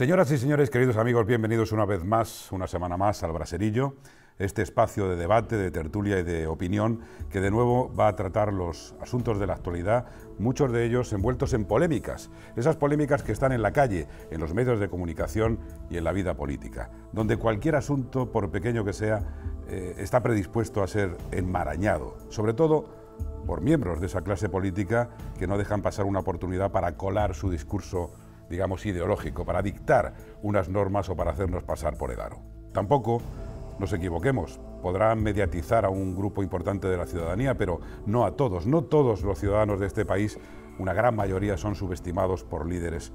Señoras y señores, queridos amigos, bienvenidos una vez más, una semana más al Braserillo, este espacio de debate, de tertulia y de opinión que de nuevo va a tratar los asuntos de la actualidad, muchos de ellos envueltos en polémicas, esas polémicas que están en la calle, en los medios de comunicación y en la vida política, donde cualquier asunto, por pequeño que sea, eh, está predispuesto a ser enmarañado, sobre todo por miembros de esa clase política que no dejan pasar una oportunidad para colar su discurso digamos, ideológico, para dictar unas normas o para hacernos pasar por edaro. Tampoco nos equivoquemos, podrán mediatizar a un grupo importante de la ciudadanía, pero no a todos. No todos los ciudadanos de este país, una gran mayoría, son subestimados por líderes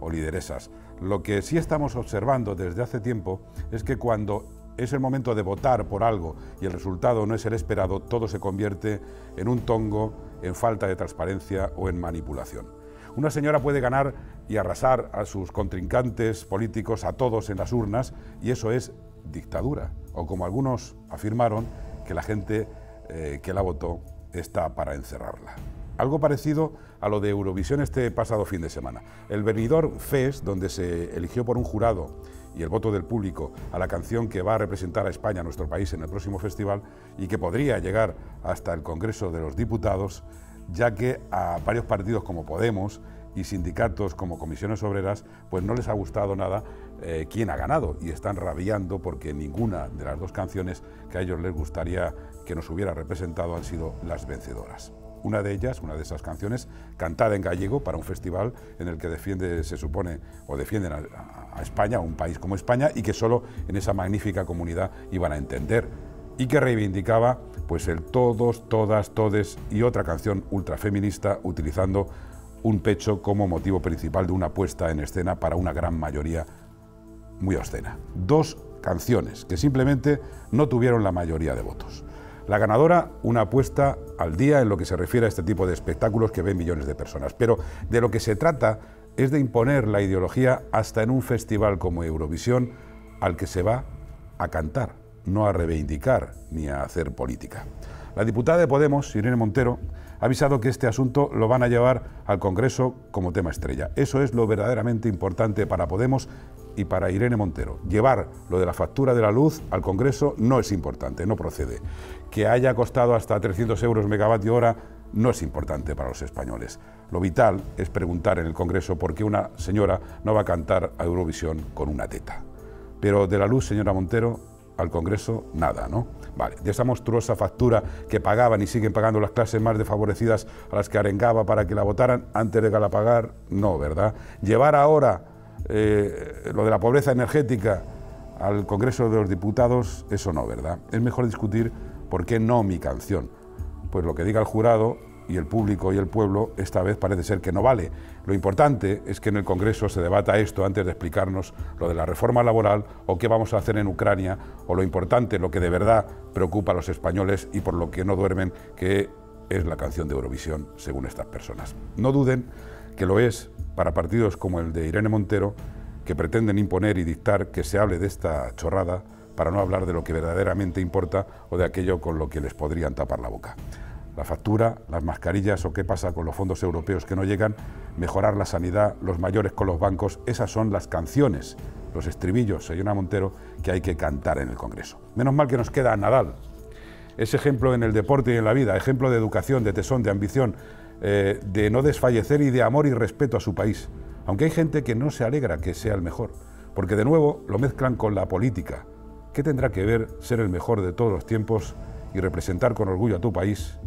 o lideresas. Lo que sí estamos observando desde hace tiempo es que cuando es el momento de votar por algo y el resultado no es el esperado, todo se convierte en un tongo, en falta de transparencia o en manipulación. Una señora puede ganar y arrasar a sus contrincantes políticos, a todos en las urnas, y eso es dictadura. O como algunos afirmaron, que la gente eh, que la votó está para encerrarla. Algo parecido a lo de Eurovisión este pasado fin de semana. El venidor FES, donde se eligió por un jurado y el voto del público a la canción que va a representar a España, a nuestro país, en el próximo festival y que podría llegar hasta el Congreso de los Diputados, ya que a varios partidos como Podemos y sindicatos como comisiones obreras, pues no les ha gustado nada eh, quién ha ganado y están rabiando porque ninguna de las dos canciones que a ellos les gustaría que nos hubiera representado han sido las vencedoras. Una de ellas, una de esas canciones, cantada en gallego para un festival en el que defiende, se supone, o defienden a, a España, a un país como España, y que solo en esa magnífica comunidad iban a entender, y que reivindicaba pues el todos, todas, todes y otra canción ultrafeminista utilizando un pecho como motivo principal de una puesta en escena para una gran mayoría muy obscena. Dos canciones que simplemente no tuvieron la mayoría de votos. La ganadora, una apuesta al día en lo que se refiere a este tipo de espectáculos que ven millones de personas. Pero de lo que se trata es de imponer la ideología hasta en un festival como Eurovisión al que se va a cantar no a reivindicar ni a hacer política. La diputada de Podemos, Irene Montero, ha avisado que este asunto lo van a llevar al Congreso como tema estrella. Eso es lo verdaderamente importante para Podemos y para Irene Montero. Llevar lo de la factura de la luz al Congreso no es importante, no procede. Que haya costado hasta 300 euros megavatio hora no es importante para los españoles. Lo vital es preguntar en el Congreso por qué una señora no va a cantar a Eurovisión con una teta. Pero de la luz, señora Montero, al Congreso nada, ¿no? Vale, de esa monstruosa factura que pagaban y siguen pagando las clases más desfavorecidas a las que arengaba para que la votaran antes de que la pagar, no, ¿verdad? Llevar ahora eh, lo de la pobreza energética al Congreso de los Diputados, eso no, ¿verdad? Es mejor discutir por qué no mi canción. Pues lo que diga el jurado y el público y el pueblo esta vez parece ser que no vale. Lo importante es que en el Congreso se debata esto antes de explicarnos lo de la reforma laboral o qué vamos a hacer en Ucrania o lo importante, lo que de verdad preocupa a los españoles y por lo que no duermen, que es la canción de Eurovisión, según estas personas. No duden que lo es para partidos como el de Irene Montero, que pretenden imponer y dictar que se hable de esta chorrada para no hablar de lo que verdaderamente importa o de aquello con lo que les podrían tapar la boca. La factura, las mascarillas o qué pasa con los fondos europeos que no llegan mejorar la sanidad, los mayores con los bancos, esas son las canciones, los estribillos, señora Montero, que hay que cantar en el Congreso. Menos mal que nos queda Nadal. Es ejemplo en el deporte y en la vida, ejemplo de educación, de tesón, de ambición, eh, de no desfallecer y de amor y respeto a su país. Aunque hay gente que no se alegra que sea el mejor, porque de nuevo lo mezclan con la política. ¿Qué tendrá que ver ser el mejor de todos los tiempos y representar con orgullo a tu país?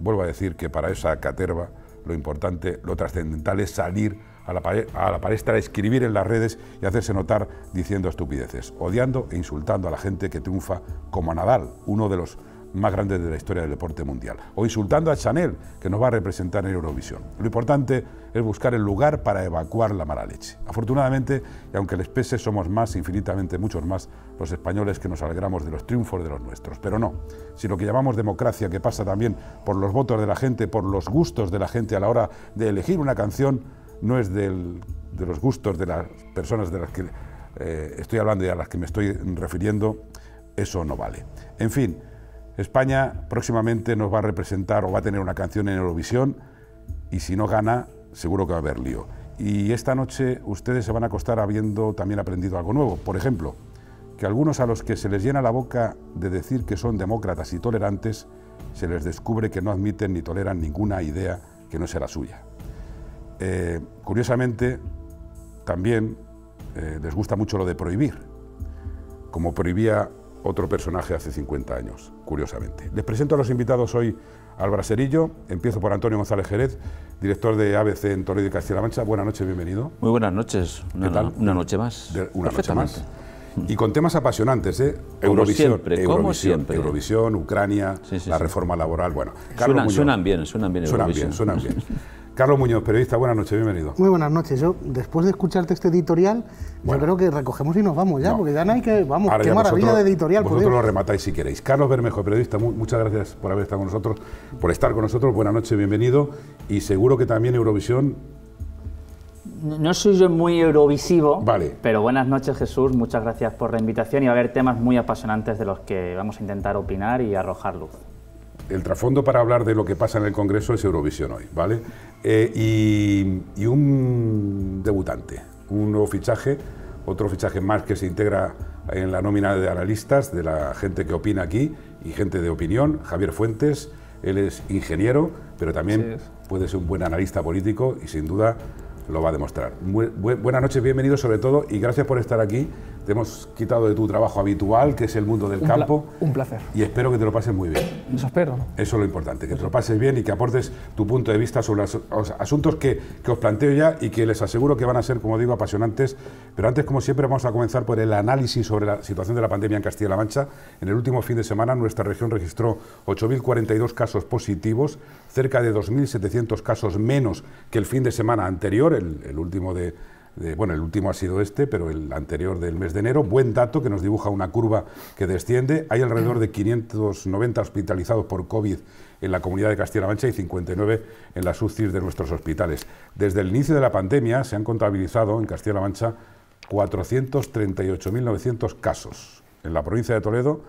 Vuelvo a decir que para esa caterva lo importante, lo trascendental es salir a la, palestra, escribir en las redes y hacerse notar diciendo estupideces, odiando e insultando a la gente que triunfa como a Nadal, uno de los más grandes de la historia del deporte mundial, o insultando a Chanel, que nos va a representar en Eurovisión. Lo importante es buscar el lugar para evacuar la mala leche. Afortunadamente, y aunque les pese, somos más, infinitamente muchos más, los españoles que nos alegramos de los triunfos de los nuestros. Pero no, si lo que llamamos democracia, que pasa también por los votos de la gente, por los gustos de la gente a la hora de elegir una canción, no es del, de los gustos de las personas de las que eh, estoy hablando y a las que me estoy refiriendo, eso no vale. En fin, España próximamente nos va a representar o va a tener una canción en Eurovisión y si no gana, seguro que va a haber lío. Y esta noche ustedes se van a acostar habiendo también aprendido algo nuevo. Por ejemplo, que algunos a los que se les llena la boca de decir que son demócratas y tolerantes, se les descubre que no admiten ni toleran ninguna idea que no sea la suya. Eh, curiosamente, también eh, les gusta mucho lo de prohibir, como prohibía otro personaje hace 50 años, curiosamente. Les presento a los invitados hoy al Empiezo por Antonio González Jerez, director de ABC en Torre de Castilla-La Mancha. Buenas noches, bienvenido. Muy buenas noches. Una, tal? una noche más. una noche más. Y con temas apasionantes, ¿eh? Eurovisión, siempre, Eurovisión, Eurovisión Ucrania, la reforma laboral, bueno. suenan bien, suenan bien. Suenan bien, suenan bien. Carlos Muñoz, periodista, buenas noches, bienvenido. Muy buenas noches. Yo, después de escucharte este editorial, yo creo que recogemos y nos vamos ya, porque ya no hay que. Vamos, qué maravilla de editorial. Vosotros lo rematáis si queréis. Carlos Bermejo, periodista, muchas gracias por haber estado con nosotros, por estar con nosotros. Buenas noches, bienvenido. Y seguro que también Eurovisión no soy yo muy eurovisivo, vale. pero buenas noches Jesús, muchas gracias por la invitación y va a haber temas muy apasionantes de los que vamos a intentar opinar y arrojar luz. El trasfondo para hablar de lo que pasa en el Congreso es Eurovisión hoy, ¿vale? Eh, y, un debutante, un nuevo fichaje, otro fichaje más que se integra en la nómina de analistas, de la gente que opina aquí y gente de opinión, Javier Fuentes, él es ingeniero, pero también puede ser un buen analista político y sin duda lo va a demostrar. buenas noches, bienvenidos sobre todo y gracias por estar aquí te hemos quitado de tu trabajo habitual, que es el mundo del campo. un placer. Y espero que te lo pases muy bien. Eso espero. Eso es lo importante, que te lo pases bien y que aportes tu punto de vista sobre los asuntos que, os planteo ya y que les aseguro que van a ser, como digo, apasionantes. Pero antes, como siempre, vamos a comenzar por el análisis sobre la situación de la pandemia en Castilla-La Mancha. En el último fin de semana, nuestra región registró 8.042 casos positivos, cerca de 2.700 casos menos que el fin de semana anterior, el último de bueno, el último ha sido este, pero el anterior del mes de enero, buen dato que nos dibuja una curva que desciende. Hay alrededor de 590 hospitalizados por COVID en la comunidad de Castilla-La Mancha y 59 en las UCIs de nuestros hospitales. Desde el inicio de la pandemia se han contabilizado en Castilla-La Mancha 438.900 casos. En la provincia de Toledo,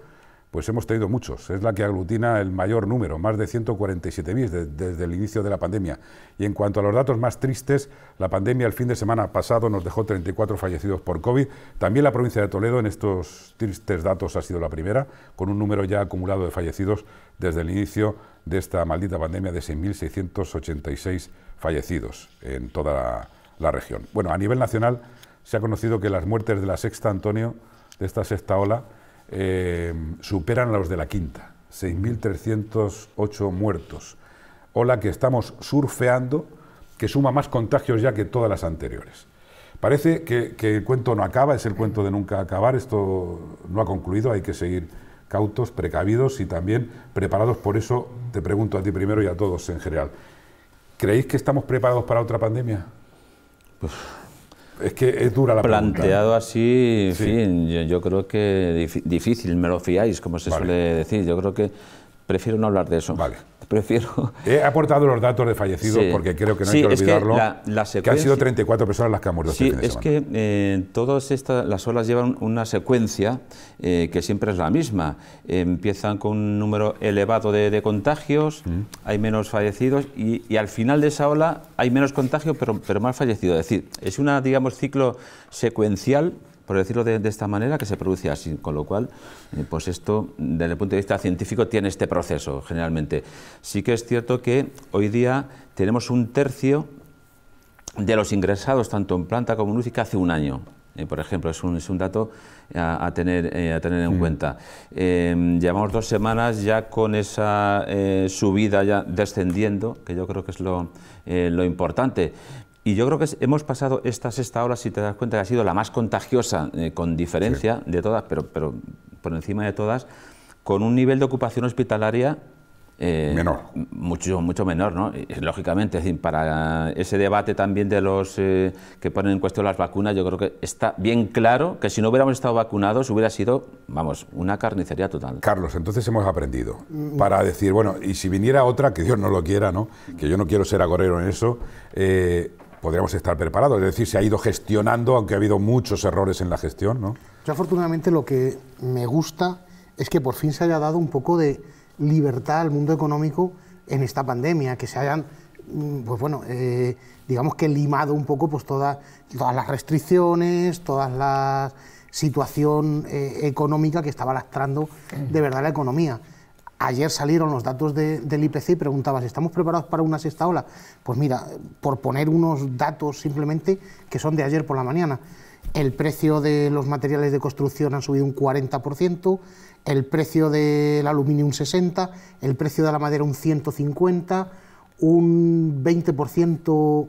pues hemos tenido muchos. Es la que aglutina el mayor número, más de 147.000 desde el inicio de la pandemia. Y en cuanto a los datos más tristes, la pandemia el fin de semana pasado nos dejó 34 fallecidos por COVID. También la provincia de Toledo en estos tristes datos ha sido la primera, con un número ya acumulado de fallecidos desde el inicio de esta maldita pandemia de 6.686 fallecidos en toda la, la región. Bueno, a nivel nacional se ha conocido que las muertes de la sexta Antonio, de esta sexta ola, eh, superan a los de la quinta, 6.308 muertos. O que estamos surfeando, que suma más contagios ya que todas las anteriores. Parece que, el cuento no acaba, es el cuento de nunca acabar, esto no ha concluido, hay que seguir cautos, precavidos y también preparados. Por eso te pregunto a ti primero y a todos en general. ¿Creéis que estamos preparados para otra pandemia? Pues es que es dura la ¿eh? Planteado así, en fin, yo, creo que difícil, me lo fiáis, como se suele decir. Yo creo que prefiero no hablar de eso. Vale prefiero... He aportado los datos de fallecidos porque creo que no hay que olvidarlo, que, sido 34 personas las que han muerto. Este sí, es que eh, todas estas, las olas llevan una secuencia eh, que siempre es la misma. empiezan con un número elevado de, contagios, mm. hay menos fallecidos y, al final de esa ola hay menos contagios pero, pero más fallecidos. Es decir, es una, digamos, ciclo secuencial por decirlo de, esta manera, que se produce así. Con lo cual, eh, pues esto, desde el punto de vista científico, tiene este proceso generalmente. Sí que es cierto que hoy día tenemos un tercio de los ingresados, tanto en planta como en UCI, hace un año. Eh, por ejemplo, es un, dato a, tener, eh, a tener en cuenta. Em, llevamos dos semanas ya con esa subida ya descendiendo, que yo creo que es lo, lo importante. Y yo creo que hemos pasado esta sexta ola, si te das cuenta, que ha sido la más contagiosa, eh, con diferencia de todas, pero, pero por encima de todas, con un nivel de ocupación hospitalaria eh, menor. Mucho, mucho menor, ¿no? Lógicamente, para ese debate también de los eh, que ponen en cuestión las vacunas, yo creo que está bien claro que si no hubiéramos estado vacunados hubiera sido, vamos, una carnicería total. Carlos, entonces hemos aprendido mm. para decir, bueno, y si viniera otra, que Dios no lo quiera, ¿no? Que yo no quiero ser agorero en eso, podríamos estar preparados. Es decir, se ha ido gestionando, aunque ha habido muchos errores en la gestión. ¿no? Yo afortunadamente lo que me gusta es que por fin se haya dado un poco de libertad al mundo económico en esta pandemia, que se hayan, mm, pues bueno, eh, digamos que limado un poco pues todas, las restricciones, todas las situación eh, económica que estaba lastrando de verdad la economía. Ayer salieron los datos del IPC y preguntabas, ¿estamos preparados para una sexta ola? Pues mira, por poner unos datos simplemente que son de ayer por la mañana, el precio de los materiales de construcción ha subido un 40%, el precio del aluminio un 60%, el precio de la madera un 150%, un 20%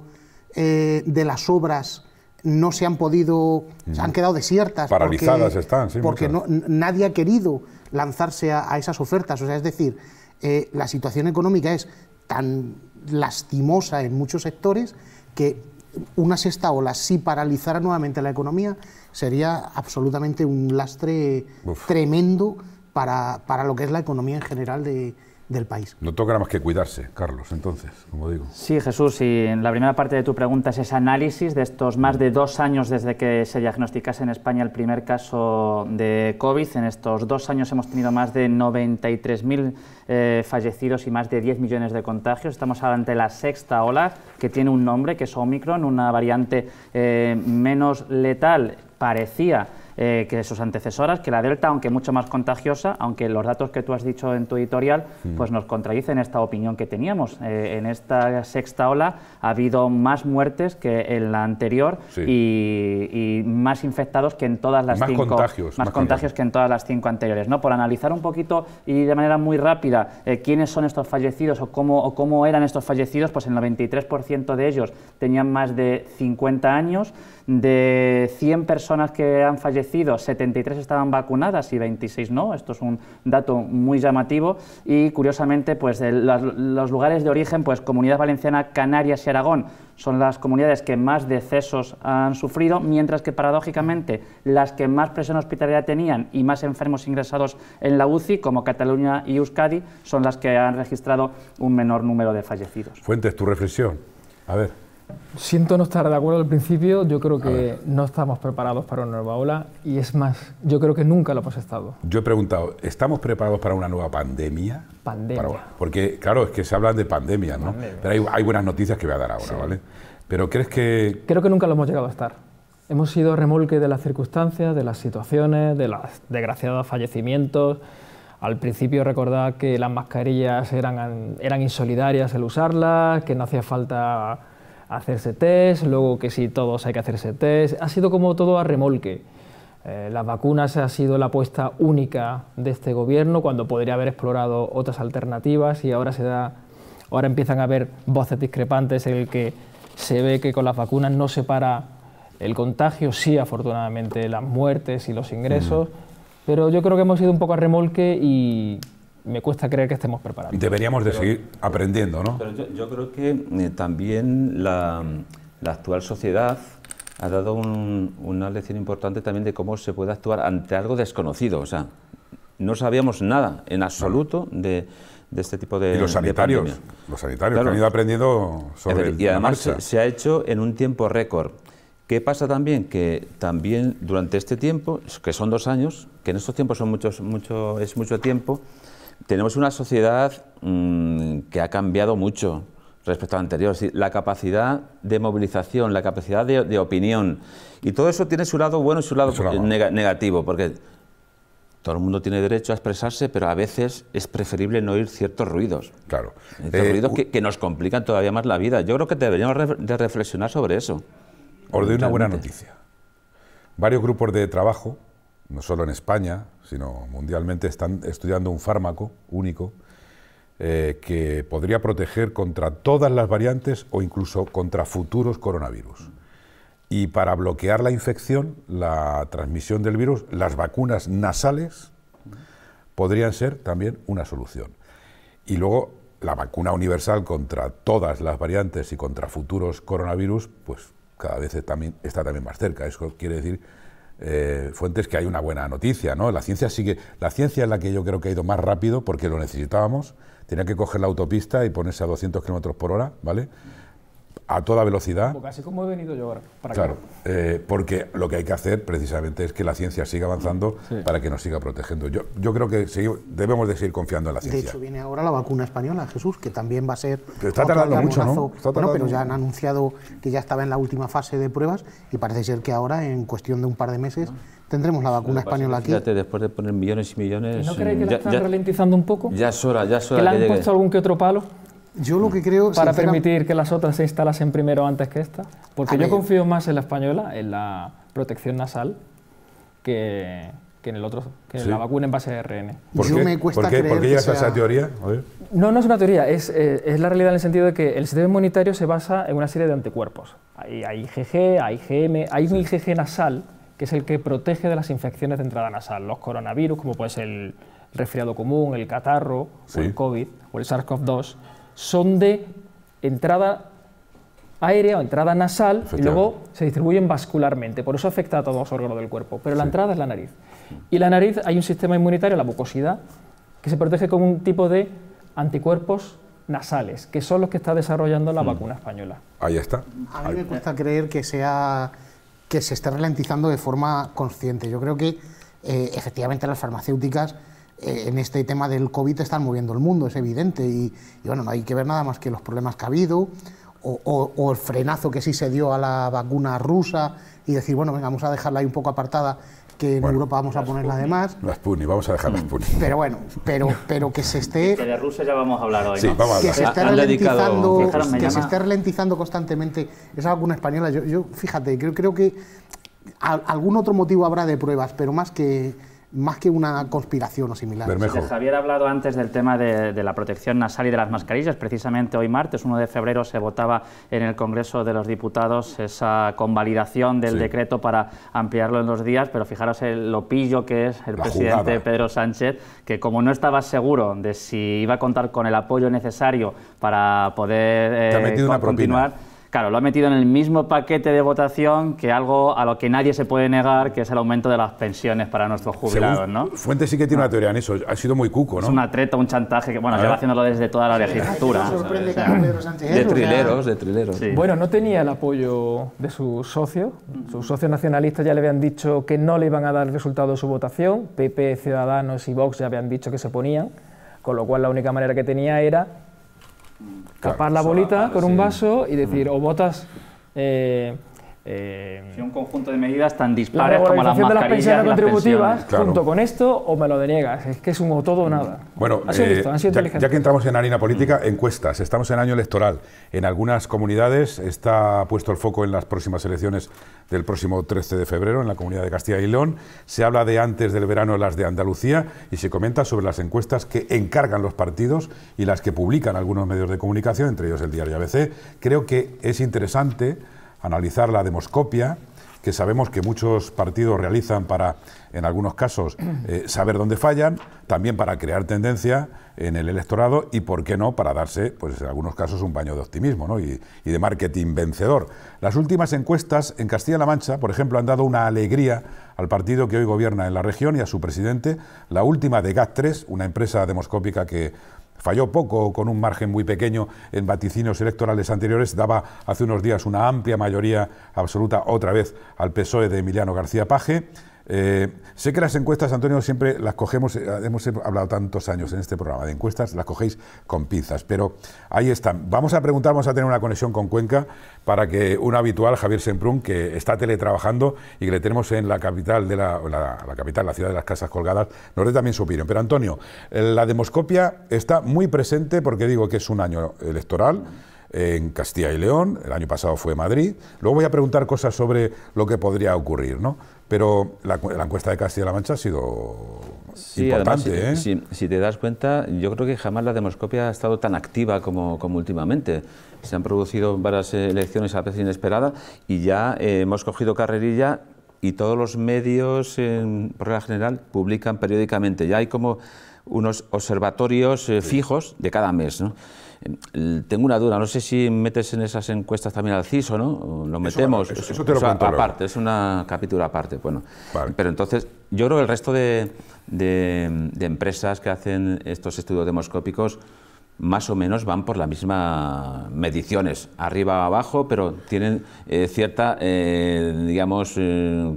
eh, de las obras no se han podido, se han quedado desiertas. Paralizadas están, sí. Porque no, nadie ha querido lanzarse a, esas ofertas. O sea, es decir, eh, la situación económica es tan lastimosa en muchos sectores que una sexta ola, si paralizara nuevamente la economía, sería absolutamente un lastre tremendo para, para, lo que es la economía en general de, del país. No tocará más que cuidarse, Carlos, entonces, como digo. Sí, Jesús, y en la primera parte de tu pregunta es ese análisis de estos más de dos años desde que se diagnosticase en España el primer caso de COVID. En estos dos años hemos tenido más de 93.000 mil eh, fallecidos y más de 10 millones de contagios. Estamos ante la sexta ola, que tiene un nombre, que es Omicron, una variante eh, menos letal, parecía eh, que sus antecesoras, que la Delta, aunque mucho más contagiosa, aunque los datos que tú has dicho en tu editorial, mm. pues nos contradicen esta opinión que teníamos. Eh, en esta sexta ola ha habido más muertes que en la anterior y, más infectados que en todas las cinco... más Contagios, más, contagios que en todas las cinco anteriores. ¿no? Por analizar un poquito y de manera muy rápida eh, quiénes son estos fallecidos o cómo, o cómo eran estos fallecidos, pues el 93% de ellos tenían más de 50 años. De 100 personas que han fallecido, 73 estaban vacunadas y 26 no. Esto es un dato muy llamativo. Y curiosamente, pues los lugares de origen, pues Comunidad Valenciana, Canarias y Aragón son las comunidades que más decesos han sufrido, mientras que paradójicamente las que más presión hospitalaria tenían y más enfermos ingresados en la UCI, como Cataluña y Euskadi, son las que han registrado un menor número de fallecidos. Fuentes, tu reflexión. A ver. Siento no estar de acuerdo al principio, yo creo que no estamos preparados para una nueva ola y es más, yo creo que nunca lo hemos estado. Yo he preguntado, ¿estamos preparados para una nueva pandemia? Pandemia. porque claro, es que se hablan de pandemias, ¿no? Pero hay, buenas noticias que voy a dar ahora, ¿vale? Pero crees que... Creo que nunca lo hemos llegado a estar. Hemos sido remolque de las circunstancias, de las situaciones, de los desgraciados fallecimientos. Al principio recordaba que las mascarillas eran, eran insolidarias el usarlas, que no hacía falta hacerse test, luego que si todos hay que hacerse test, ha sido como todo a remolque. Eh, las vacunas ha sido la apuesta única de este gobierno cuando podría haber explorado otras alternativas y ahora se da, ahora empiezan a haber voces discrepantes en el que se ve que con las vacunas no se para el contagio, sí afortunadamente las muertes y los ingresos, mm. pero yo creo que hemos ido un poco a remolque y me cuesta creer que estemos preparados. Deberíamos de seguir aprendiendo, ¿no? yo, creo que eh, también la, la, actual sociedad ha dado una lección importante también de cómo se puede actuar ante algo desconocido. O sea, no sabíamos nada en absoluto de, este tipo de. Y los sanitarios, los sanitarios que han ido aprendiendo sobre Y además Se, ha hecho en un tiempo récord. ¿Qué pasa también? Que también durante este tiempo, que son dos años, que en estos tiempos son muchos, mucho, es mucho tiempo, tenemos una sociedad mm, que ha cambiado mucho respecto a la anterior. La capacidad de movilización, la capacidad de, opinión. Y todo eso tiene su lado bueno y su lado, negativo, porque todo el mundo tiene derecho a expresarse, pero a veces es preferible no oír ciertos ruidos. Claro. Eh, ruidos que, nos complican todavía más la vida. Yo creo que deberíamos reflexionar sobre eso. Os doy una buena noticia. Varios grupos de trabajo no solo en España, sino mundialmente, están estudiando un fármaco único eh, que podría proteger contra todas las variantes o incluso contra futuros coronavirus. Y para bloquear la infección, la transmisión del virus, las vacunas nasales podrían ser también una solución. Y luego la vacuna universal contra todas las variantes y contra futuros coronavirus, pues cada vez está también, está también más cerca. Eso quiere decir eh, fuentes que hay una buena noticia, ¿no? La ciencia sigue, la ciencia es la que yo creo que ha ido más rápido porque lo necesitábamos. Tenía que coger la autopista y ponerse a 200 kilómetros por hora, ¿vale? a toda velocidad. Porque como he venido yo ahora. claro, eh, porque lo que hay que hacer precisamente es que la ciencia siga avanzando para que nos siga protegiendo. Yo, yo creo que debemos de seguir confiando en la ciencia. De hecho, viene ahora la vacuna española, Jesús, que también va a ser... está tardando mucho, pero ya han anunciado que ya estaba en la última fase de pruebas y parece ser que ahora, en cuestión de un par de meses, tendremos la vacuna española aquí. Fíjate, después de poner millones y millones... ¿No crees que mm. ya, están ralentizando un poco? Ya es hora, ya es hora. ¿Que le han puesto algún que otro palo? Yo lo que mm. creo... Para permitir que las otras se instalasen primero antes que esta. Porque yo confío más en la española, en la protección nasal, que, en el otro, que en la vacuna en base a rn ¿Por qué? llegas a esa teoría? No, no es una teoría, eh, es, la realidad en el sentido de que el sistema inmunitario se basa en una serie de anticuerpos. Hay, IgG, hay IgM, hay un IgG nasal, que es el que protege de las infecciones de entrada nasal, los coronavirus, como puede ser el resfriado común, el catarro, o el COVID, o el SARS-CoV-2, son de entrada aérea o entrada nasal y luego se distribuyen vascularmente. Por eso afecta a todos los órganos del cuerpo. Pero la entrada es la nariz. Y la nariz hay un sistema inmunitario, la mucosidad, que se protege con un tipo de anticuerpos nasales, que son los que está desarrollando la mm. vacuna española. Ahí está. A mí me cuesta creer que sea que se está ralentizando de forma consciente. Yo creo que eh, efectivamente las farmacéuticas eh, en este tema del COVID están moviendo el mundo, es evidente, y, bueno, no hay que ver nada más que los problemas que ha habido, o, el frenazo que sí se dio a la vacuna rusa, y decir, bueno, venga, vamos a dejarla ahí un poco apartada, que en Europa vamos a ponerla además demás. Las Puni, vamos a dejar mm, Puni. Pero bueno, pero, pero que se esté... Que de Rusia ya vamos a hablar hoy. Sí, vamos a hablar. Que se esté, ralentizando, que se esté ralentizando constantemente esa vacuna española, yo, yo fíjate, creo, creo que algún otro motivo habrá de pruebas, pero más que más que una conspiración o similar. Javier ha hablado antes del tema de, la protección nasal y de las mascarillas. Precisamente hoy martes, 1 de febrero, se votaba en el Congreso de los Diputados esa convalidación del decreto para ampliarlo en dos días, pero fijaros el lo pillo que es el presidente Pedro Sánchez, que como no estaba seguro de si iba a contar con el apoyo necesario para poder eh, continuar, Claro, lo ha metido en el mismo paquete de votación que algo a lo que nadie se puede negar, que es el aumento de las pensiones para nuestros jubilados, ¿no? Fuentes sí que tiene ah. una teoría en eso, ha sido muy cuco, ¿no? Es una treta, un chantaje que, bueno, ah. lleva haciéndolo desde toda la legislatura. de trileros, de trileros. Bueno, no tenía el apoyo de sus socios, mm. sus socios nacionalistas ya le habían dicho que no le iban a dar resultado su votación, PP, Ciudadanos y Vox ya habían dicho que se ponían, con lo cual la única manera que tenía era Capar la bolita con un vaso y decir, o botas eh, eh, un conjunto de medidas tan dispares la como las de las pensiones contributivas junto con esto o me lo deniegas es que es un todo o mm. nada bueno eh, ya, que entramos en harina política mm. encuestas estamos en año electoral en algunas comunidades está puesto el foco en las próximas elecciones del próximo 13 de febrero en la comunidad de Castilla y León se habla de antes del verano las de Andalucía y se comenta sobre las encuestas que encargan los partidos y las que publican algunos medios de comunicación entre ellos el diario ABC creo que es interesante analizar la demoscopia, que sabemos que muchos partidos realizan para, en algunos casos, eh, mm. saber dónde fallan, también para crear tendencia en el electorado y, por qué no, para darse, pues en algunos casos, un baño de optimismo y, y de marketing vencedor. Las últimas encuestas en Castilla-La Mancha, por ejemplo, han dado una alegría al partido que hoy gobierna en la región y a su presidente. La última de GAT3, una empresa demoscópica que falló poco con un margen muy pequeño en vaticinios electorales anteriores, daba hace unos días una amplia mayoría absoluta otra vez al PSOE de Emiliano García Paje. Eh, sé que las encuestas, Antonio, siempre las cogemos, eh, hemos hablado tantos años en este programa de encuestas, las cogéis con pinzas, pero ahí están. Vamos a preguntar, vamos a tener una conexión con Cuenca para que un habitual, Javier Semprún, que está teletrabajando y que le tenemos en la capital, de la, la capital, la ciudad de las casas colgadas, nos dé también su opinión. Pero Antonio, eh, la demoscopia está muy presente porque digo que es un año electoral en Castilla y León, el año pasado fue Madrid. Luego voy a preguntar cosas sobre lo que podría ocurrir, ¿no? Pero la, encuesta de Castilla-La Mancha ha sido importante. ¿eh? si, te das cuenta, yo creo que jamás la demoscopia ha estado tan activa como, como últimamente. Se han producido varias eh, elecciones a veces inesperadas y ya eh, hemos cogido carrerilla y todos los medios, en regla general, publican periódicamente. Ya hay como unos observatorios eh, fijos de cada mes. ¿no? Eh, tengo una duda, no sé si metes en esas encuestas también al CIS o no, lo metemos. Aparte, es una capítulo aparte, bueno. Pero entonces, yo creo que el resto de, empresas que hacen estos estudios demoscópicos más o menos van por las mismas mediciones, arriba o abajo, pero tienen eh, cierta, eh, digamos,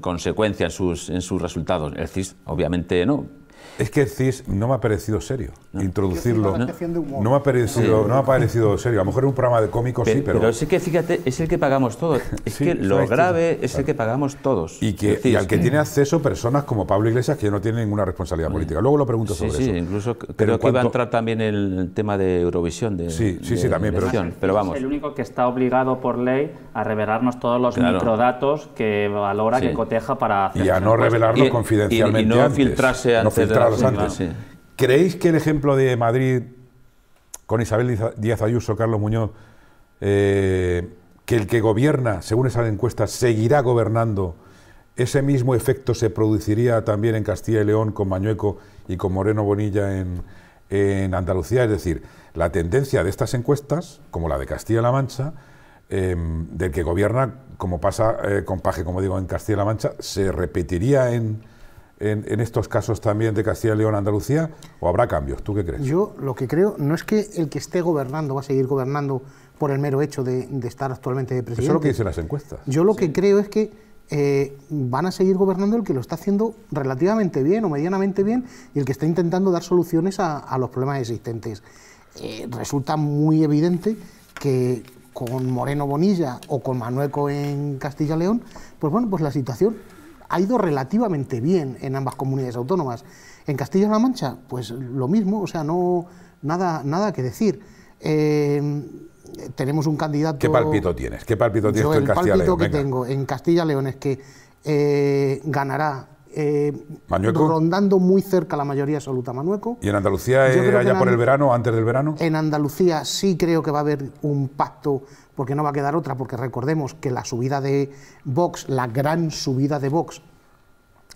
consecuencia en sus, en sus resultados. El CIS, obviamente, no, es que el CIS no me ha parecido serio introducirlo. No, me ha parecido, no ha serio. A lo mejor un programa de cómicos sí, pero. Pero sí que fíjate, es el que pagamos todos. Es que lo grave es el que pagamos todos. Y, que, al que tiene acceso personas como Pablo Iglesias que no tienen ninguna responsabilidad política. Luego lo pregunto sobre eso. incluso creo que iba a entrar también el tema de Eurovisión. De, sí, sí, sí, también. Pero, vamos. Es el único que está obligado por ley a revelarnos todos los microdatos que valora, que coteja para hacer. Y a no revelarlos confidencialmente. Y, no filtrarse antes. ¿Creéis que el ejemplo de Madrid con Isabel Díaz Ayuso, Carlos Muñoz, eh, que el que gobierna, según esa encuesta seguirá gobernando, ese mismo efecto se produciría también en Castilla y León con Mañueco y con Moreno Bonilla en, Andalucía? Es decir, la tendencia de estas encuestas, como la de Castilla-La Mancha, em, del que gobierna, como pasa eh, con Paje, como digo, en Castilla-La Mancha, se repetiría en, en, estos casos también de Castilla León, Andalucía, o habrá cambios? ¿Tú qué crees? Yo lo que creo no es que el que esté gobernando va a seguir gobernando por el mero hecho de, estar actualmente de presidente. Eso es lo que dicen las encuestas. Yo lo que creo es que eh, van a seguir gobernando el que lo está haciendo relativamente bien o medianamente bien y el que está intentando dar soluciones a, los problemas existentes. Eh, resulta muy evidente que con Moreno Bonilla o con Manueco en Castilla León, pues bueno, pues la situación ha ido relativamente bien en ambas comunidades autónomas. En Castilla-La Mancha, pues lo mismo, o sea, no nada, nada que decir. Eh, tenemos un candidato. ¿Qué palpito tienes? ¿Qué palpito tienes en Castilla-León? El palpito que tengo en Castilla-León es que eh, ganará eh, rondando muy cerca la mayoría absoluta Manueco. ¿Y en Andalucía eh, allá por el verano, antes del verano? En Andalucía sí creo que va a haber un pacto, porque no va a quedar otra, porque recordemos que la subida de Vox, la gran subida de Vox,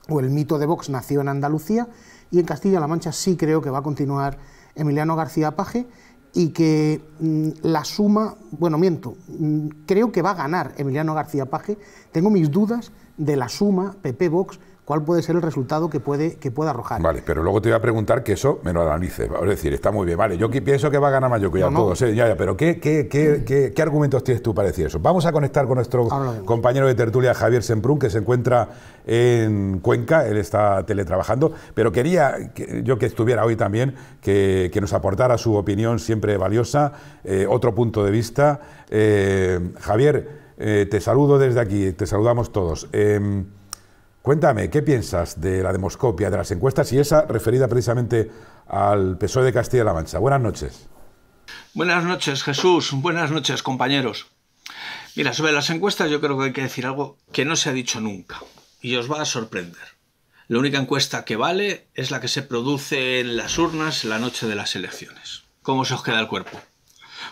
o el mito de Vox nació en Andalucía, y en Castilla-La Mancha sí creo que va a continuar Emiliano García Paje, y que mm, la suma, bueno, miento, mm, creo que va a ganar Emiliano García Paje, tengo mis dudas de la suma PP-Vox, cuál puede ser el resultado que puede, que pueda arrojar. Vale, pero luego te voy a preguntar que eso me lo analices. Es decir, está muy bien, vale, yo pienso que va a ganar Mallorca, yo no, todos, ¿eh? pero ¿qué qué, qué, argumentos tienes tú para decir eso? Vamos a conectar con nuestro compañero de tertulia, Javier Semprún, que se encuentra en Cuenca, él está teletrabajando, pero quería que, yo que estuviera hoy también, que, nos aportara su opinión siempre valiosa, eh, otro punto de vista. Eh, Javier, te saludo desde aquí, te saludamos todos. Em, Cuéntame, ¿qué piensas de la demoscopia, de las encuestas y esa referida precisamente al PSOE de Castilla-La Mancha? Buenas noches. Buenas noches, Jesús. Buenas noches, compañeros. Mira, sobre las encuestas yo creo que hay que decir algo que no se ha dicho nunca y os va a sorprender. La única encuesta que vale es la que se produce en las urnas la noche de las elecciones. ¿Cómo se os queda el cuerpo?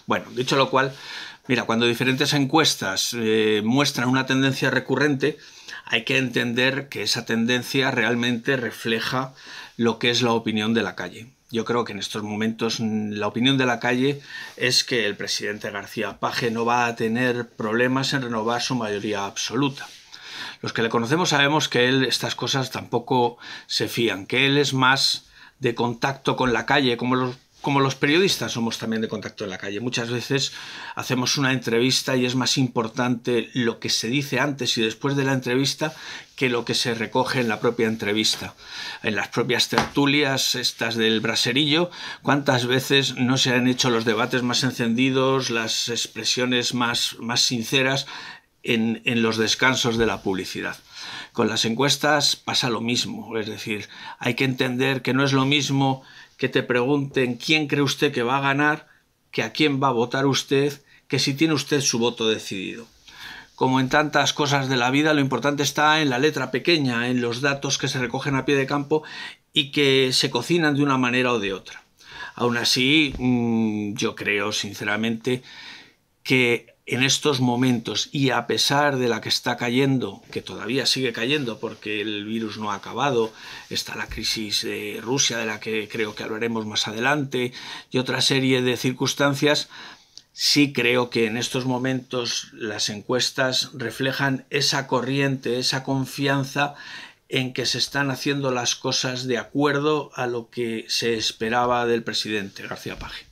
Bueno, dicho lo cual, mira, cuando diferentes encuestas eh, muestran una tendencia recurrente, hay que entender que esa tendencia realmente refleja lo que es la opinión de la calle. Yo creo que en estos momentos mm, la opinión de la calle es que el presidente García Paje no va a tener problemas en renovar su mayoría absoluta. Los que le conocemos sabemos que él estas cosas tampoco se fían, que él es más de contacto con la calle, como los como los periodistas somos también de contacto en la calle. Muchas veces hacemos una entrevista y es más importante lo que se dice antes y después de la entrevista que lo que se recoge en la propia entrevista. En las propias tertulias, estas del braserillo, cuántas veces no se han hecho los debates más encendidos, las expresiones más, más sinceras en los descansos de la publicidad. Con las encuestas pasa lo mismo, es decir, hay que entender que no es lo mismo que te pregunten quién cree usted que va a ganar, que a quién va a votar usted, que si tiene usted su voto decidido. Como en tantas cosas de la vida, lo importante está en la letra pequeña, en los datos que se recogen a pie de campo y que se cocinan de una manera o de otra. Aún así, mm, yo creo sinceramente que en estos momentos y a pesar de la que está cayendo, que todavía sigue cayendo porque el virus no ha acabado, está la crisis de Rusia de la que creo que hablaremos más adelante y otra serie de circunstancias, sí creo que en estos momentos las encuestas reflejan esa corriente, esa confianza en que se están haciendo las cosas de acuerdo a lo que se esperaba del presidente García Page.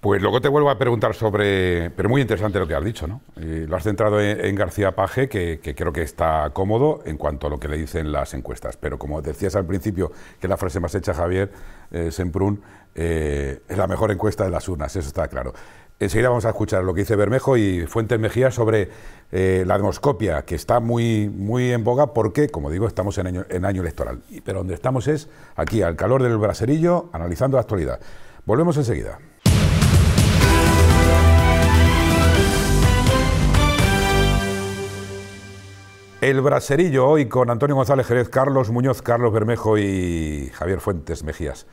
Pues luego te vuelvo a preguntar sobre, pero muy interesante lo que has dicho, ¿no? lo has centrado en, García Paje, que, creo que está cómodo en cuanto a lo que le dicen las encuestas, pero como decías al principio, que es la frase más hecha Javier eh, Semprún, eh, es la mejor encuesta de las urnas, eso está claro. Enseguida vamos a escuchar lo que dice Bermejo y Fuentes Mejía sobre eh, la demoscopia, que está muy, muy en boga porque, como digo, estamos en en año electoral, pero donde estamos es aquí, al calor del braserillo, analizando la actualidad. Volvemos enseguida. El braserillo hoy con Antonio González Jerez, Carlos Muñoz, Carlos Bermejo y Javier Fuentes Mejías.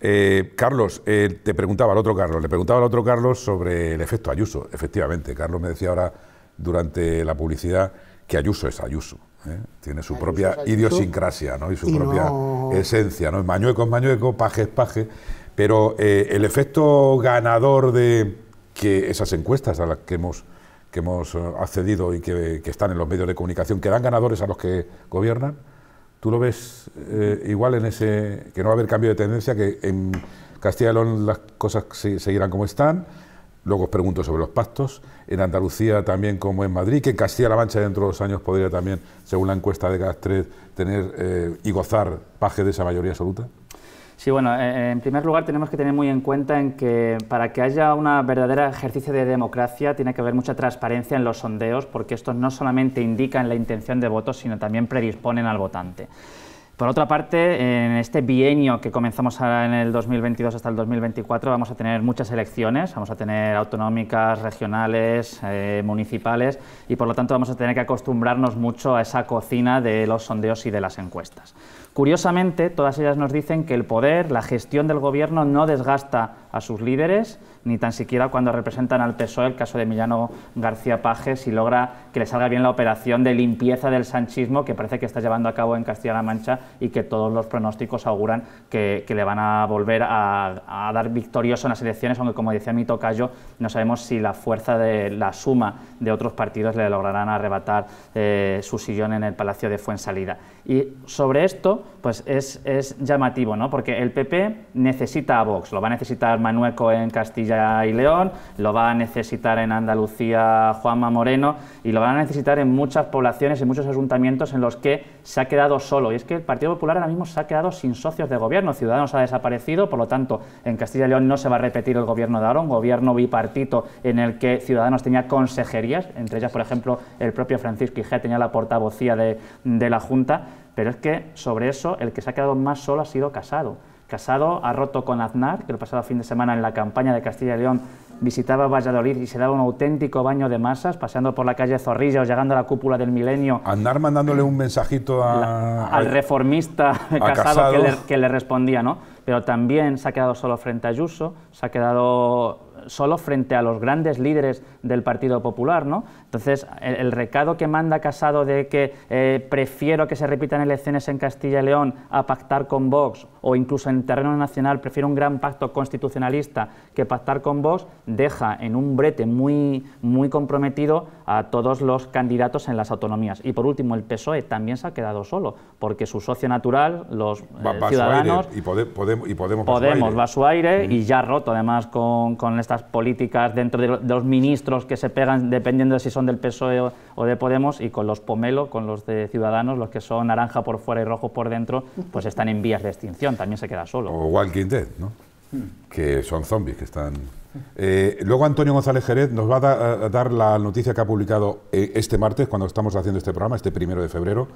Eh, Carlos, eh, te preguntaba al otro Carlos, le preguntaba al otro Carlos sobre el efecto Ayuso. Efectivamente, Carlos me decía ahora durante la publicidad que Ayuso es Ayuso. ¿eh? Tiene su propia idiosincrasia ¿no? y su propia esencia. ¿no? Mañueco es mañueco, paje es paje. Pero el efecto ganador de que esas encuestas a las que hemos que hemos eh, accedido y que, están en los medios de comunicación, que dan ganadores a los que gobiernan, ¿tú lo ves eh, igual en ese, que no va a haber cambio de tendencia, que en Castilla y León las cosas seguirán como están? Luego os pregunto sobre los pactos, en Andalucía también como en Madrid, que en Castilla-La Mancha dentro de dos años podría también, según la encuesta de gas tener eh, y gozar paje de esa mayoría absoluta. Sí, bueno, eh, eh, en primer lugar tenemos que tener muy en cuenta en que para que haya un verdadero ejercicio de democracia tiene que haber mucha transparencia en los sondeos porque estos no solamente indican la intención de voto, sino también predisponen al votante. Por otra parte, en este bienio que comenzamos ahora en el 2022 hasta el 2024 vamos a tener muchas elecciones, vamos a tener autonómicas, regionales, eh, municipales y por lo tanto vamos a tener que acostumbrarnos mucho a esa cocina de los sondeos y de las encuestas. Curiosamente, todas ellas nos dicen que el poder, la gestión del gobierno no desgasta a sus líderes, ni tan siquiera cuando representan al PSOE, el caso de Millano García Paje, si logra que le salga bien la operación de limpieza del sanchismo que parece que está llevando a cabo en Castilla-La Mancha y que todos los pronósticos auguran que, le van a volver a, dar victorioso en las elecciones, aunque como decía mi tocayo, no sabemos si la fuerza de la suma de otros partidos le lograrán arrebatar eh, su sillón en el Palacio de Fuensalida. Y sobre esto, pues es, es llamativo, ¿no? porque el PP necesita a Vox, lo va a necesitar Manueco en Castilla y León, lo va a necesitar en Andalucía Juanma Moreno y lo van a necesitar en muchas poblaciones, y muchos ayuntamientos en los que se ha quedado solo. Y es que el Partido Popular ahora mismo se ha quedado sin socios de gobierno. Ciudadanos ha desaparecido, por lo tanto, en Castilla y León no se va a repetir el gobierno de ahora, gobierno bipartito en el que Ciudadanos tenía consejerías, entre ellas, por ejemplo, el propio Francisco Ige tenía la portavocía de la Junta, pero es que sobre eso el que se ha quedado más solo ha sido Casado. Casado ha roto con Aznar, que el pasado fin de semana en la campaña de Castilla y León visitaba Valladolid y se daba un auténtico baño de masas, paseando por la calle Zorrilla o llegando a la cúpula del milenio. Aznar mandándole un mensajito al reformista casado, Que, le, respondía, ¿no? Pero también se ha quedado solo frente a Ayuso, se ha quedado solo frente a los grandes líderes del Partido Popular, ¿no? Entonces, el, recado que manda Casado de que eh, prefiero que se repitan elecciones en Castilla y León a pactar con Vox o incluso en terreno nacional prefiere un gran pacto constitucionalista que pactar con vos deja en un brete muy, muy comprometido a todos los candidatos en las autonomías. Y por último, el PSOE también se ha quedado solo, porque su socio natural, los eh, ciudadanos... Y, podemos, y Podemos Podemos va su aire, y ya roto además con, estas políticas dentro de, los ministros que se pegan dependiendo de si son del PSOE o, de Podemos, y con los Pomelo, con los de Ciudadanos, los que son naranja por fuera y rojo por dentro, pues están en vías de extinción también se queda solo. O Walking Dead, ¿no? Que son zombies que están... Eh, luego Antonio González Jerez nos va a, dar la noticia que ha publicado eh, este martes, cuando estamos haciendo este programa, este primero de febrero,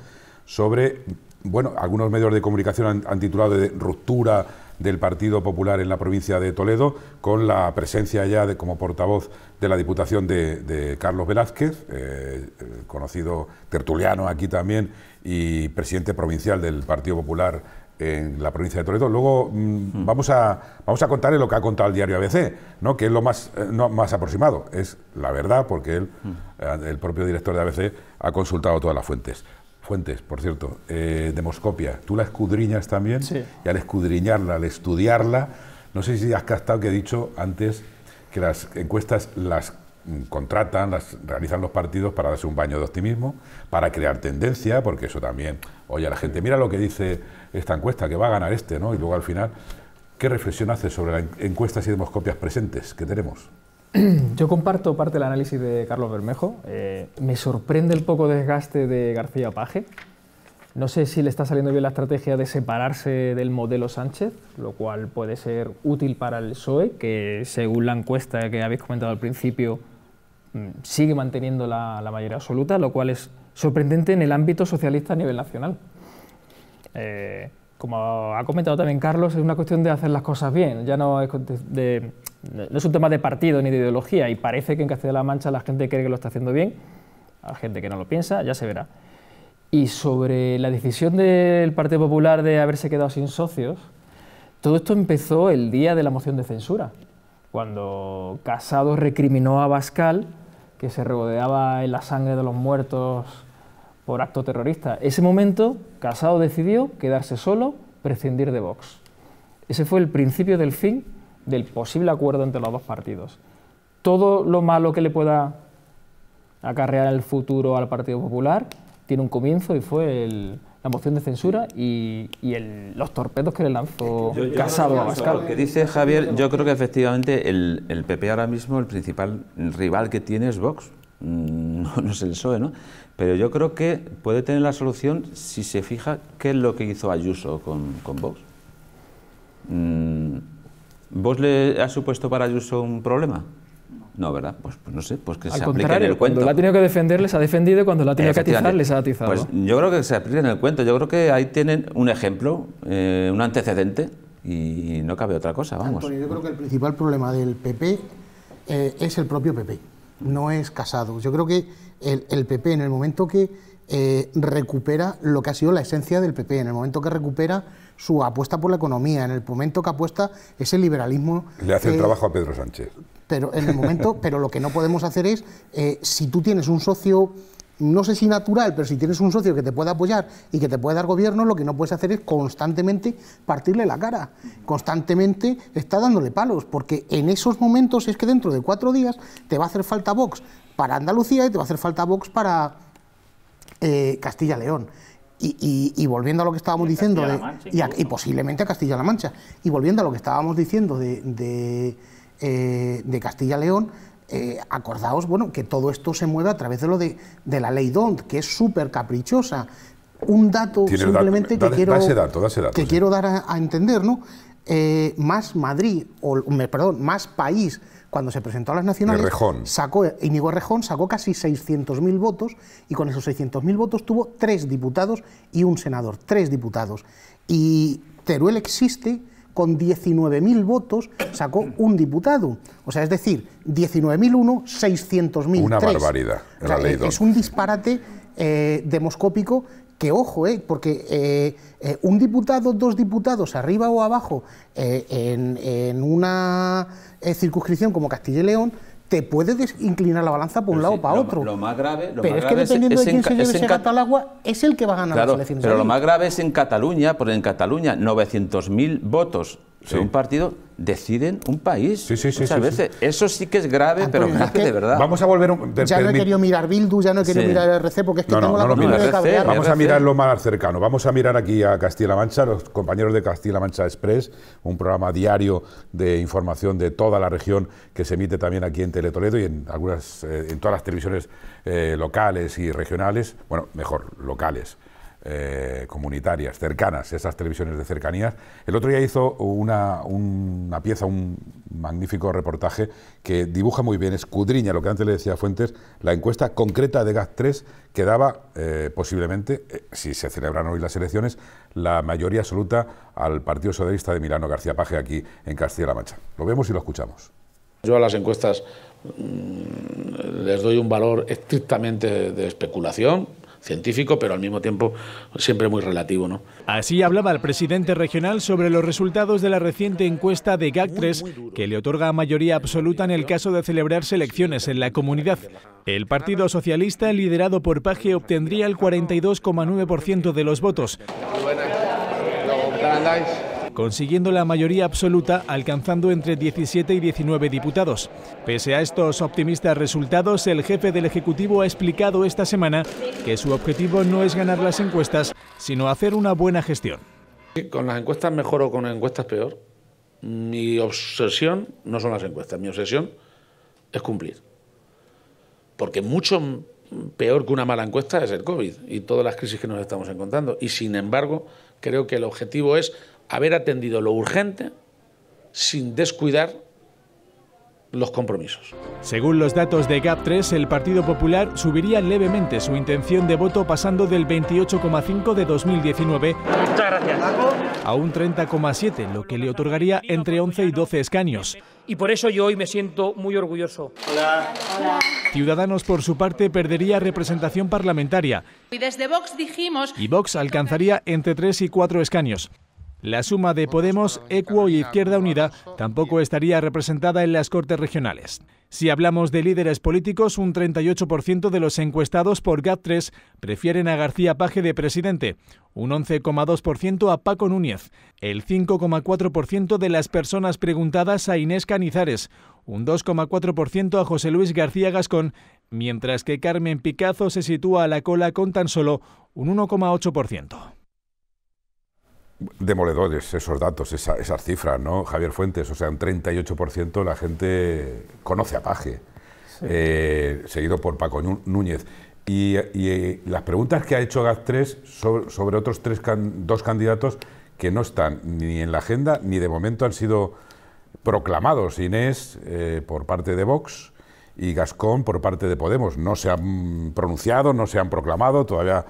sobre, bueno, algunos medios de comunicación han, titulado de ruptura del Partido Popular en la provincia de Toledo, con la presencia ya de, como portavoz de la Diputación de, Carlos Velázquez, eh, conocido tertuliano aquí también y presidente provincial del Partido Popular en la provincia de Toledo. Luego mm, hmm. vamos, a, vamos a contarle lo que ha contado el diario ABC, ¿no? que es lo más, eh, más aproximado. Es la verdad, porque él, hmm. eh, el propio director de ABC ha consultado todas las fuentes. Fuentes, por cierto, eh, demoscopia. ¿Tú la escudriñas también? Y al escudriñarla, al estudiarla, no sé si has captado que he dicho antes que las encuestas las mm, contratan, las realizan los partidos para darse un baño de optimismo, para crear tendencia, porque eso también, oye, la gente, mira lo que dice esta encuesta, que va a ganar este, ¿no? Y luego al final, ¿qué reflexión hace sobre las encuestas y demoscopias presentes que tenemos? Yo comparto parte del análisis de Carlos Bermejo. Eh, me sorprende el poco desgaste de García Paje. No sé si le está saliendo bien la estrategia de separarse del modelo Sánchez, lo cual puede ser útil para el PSOE, que según la encuesta que habéis comentado al principio, mm, sigue manteniendo la mayoría absoluta, lo cual es sorprendente en el ámbito socialista a nivel nacional. Eh, como ha comentado también Carlos, es una cuestión de hacer las cosas bien, ya no es, un tema de partido ni de ideología y parece que en Castilla-La Mancha la gente cree que lo está haciendo bien, a la gente que no lo piensa, ya se verá. Y sobre la decisión del Partido Popular de haberse quedado sin socios, todo esto empezó el día de la moción de censura, cuando Casado recriminó a Bascal que se regodeaba en la sangre de los muertos por acto terrorista. Ese momento, Casado decidió quedarse solo, prescindir de Vox. Ese fue el principio del fin del posible acuerdo entre los dos partidos. Todo lo malo que le pueda acarrear el futuro al Partido Popular tiene un comienzo y fue la moción de censura y, los torpedos que le lanzó Casado Lo que dice Javier, yo creo que efectivamente el, PP ahora mismo, el principal rival que tiene es Vox, mm, no, no es el PSOE, ¿no? Pero yo creo que puede tener la solución si se fija qué es lo que hizo Ayuso con, con Vox. Mm, ¿Vos le ha supuesto para Ayuso un problema? No, ¿verdad? Pues, pues no sé, pues que se aplique en el cuento. Cuando la ha tenido que defender, les ha defendido, cuando la ha tenido que atizar, les ha atizado. Pues yo creo que se aplique en el cuento. Yo creo que ahí tienen un ejemplo, eh, un antecedente, y no cabe otra cosa, vamos. yo creo que el principal problema del PP eh, es el propio PP, no es Casado. Yo creo que el, PP en el momento que eh, recupera lo que ha sido la esencia del PP, en el momento que recupera su apuesta por la economía, en el momento que apuesta ese liberalismo. Le hace el eh, trabajo a Pedro Sánchez. Pero en el momento, pero lo que no podemos hacer es, eh, si tú tienes un socio no sé si natural, pero si tienes un socio que te puede apoyar y que te puede dar gobierno, lo que no puedes hacer es constantemente partirle la cara. Constantemente está dándole palos, porque en esos momentos es que dentro de cuatro días te va a hacer falta Vox para Andalucía y te va a hacer falta Vox para eh, Castilla-León. Y, volviendo a lo que estábamos diciendo, de, y, posiblemente a Castilla-La Mancha, y volviendo a lo que estábamos diciendo de, de, eh, Castilla-León, eh, acordaos bueno, que todo esto se mueve a través de lo de, la ley DONT, que es súper caprichosa. Un dato simplemente que, quiero, que quiero dar a, entender, ¿no? más Madrid, o perdón, más país cuando se presentó a las nacionales, sacó, Íñigo Rejón sacó casi 600.000 votos y con esos 600.000 votos tuvo tres diputados y un senador, tres diputados. Y Teruel existe con 19.000 votos sacó un diputado. O sea, es decir, 19.001, 600.000. Una barbaridad. es, es un disparate eh, demoscópico que ojo, eh, porque eh, eh, un diputado, dos diputados, arriba o abajo, eh, en, en, una circunscripción como Castilla y León, te puede inclinar la balanza por un pues lado o para otro. Lo más grave, pero es que dependiendo de quién se lleve ese gato es el que va a ganar claro, las Pero lo más grave es en Cataluña, porque en Cataluña 900.000 votos Sí. un partido deciden un país. Sí, sí, muchas veces. Eso sí que es grave, ah, pero pues, que de verdad. Vamos a volver un, Ya no he querido mirar Bildu, ya no he querido mirar RC, porque es que no, tengo Vamos a mirarlo más cercano. Vamos a mirar aquí a Castilla-La Mancha, los compañeros de Castilla-La Mancha Express, un programa diario de información de toda la región que se emite también aquí en Teletoledo y en algunas, eh, en todas las televisiones eh, locales y regionales. Bueno, mejor, locales. Eh, comunitarias, cercanas, esas televisiones de cercanías. El otro día hizo una, pieza, un magnífico reportaje que dibuja muy bien, escudriña, lo que antes le decía Fuentes, la encuesta concreta de gas 3 que daba eh, posiblemente, eh, si se celebran hoy las elecciones, la mayoría absoluta al Partido Socialista de Milano García Paje aquí en Castilla-La Mancha. Lo vemos y lo escuchamos. Yo a las encuestas mm, les doy un valor estrictamente de especulación, científico, pero al mismo tiempo siempre muy relativo. ¿no? Así hablaba el presidente regional sobre los resultados de la reciente encuesta de GAC3, que le otorga mayoría absoluta en el caso de celebrarse elecciones en la comunidad. El Partido Socialista, liderado por Paje, obtendría el 42,9% de los votos. Buenas consiguiendo la mayoría absoluta, alcanzando entre 17 y 19 diputados. Pese a estos optimistas resultados, el jefe del Ejecutivo ha explicado esta semana que su objetivo no es ganar las encuestas, sino hacer una buena gestión. Con las encuestas mejor o con las encuestas peor, mi obsesión no son las encuestas, mi obsesión es cumplir. Porque mucho peor que una mala encuesta es el COVID y todas las crisis que nos estamos encontrando. Y sin embargo, creo que el objetivo es haber atendido lo urgente sin descuidar los compromisos. Según los datos de GAP3, el Partido Popular subiría levemente su intención de voto pasando del 28,5 de 2019 a un 30,7, lo que le otorgaría entre 11 y 12 escaños. Y por eso yo hoy me siento muy orgulloso. Ciudadanos, por su parte, perdería representación parlamentaria. Y desde Vox dijimos... Y Vox alcanzaría entre 3 y 4 escaños. La suma de Podemos, ECUO y Izquierda Unida tampoco estaría representada en las Cortes regionales. Si hablamos de líderes políticos, un 38% de los encuestados por GAT3 prefieren a García Paje de presidente, un 11,2% a Paco Núñez, el 5,4% de las personas preguntadas a Inés Canizares, un 2,4% a José Luis García Gascón, mientras que Carmen Picazo se sitúa a la cola con tan solo un 1,8% demoledores esos datos, esas cifras, ¿no? Javier Fuentes, o sea, un 38% la gente conoce a Paje, eh, seguido por Paco Núñez. Y, eh, las preguntas que ha hecho GAS3 sobre, otros tres dos candidatos que no están ni en la agenda ni de momento han sido proclamados. Inés, eh, por parte de Vox, y Gascón por parte de Podemos. No se han pronunciado, no se han proclamado, todavía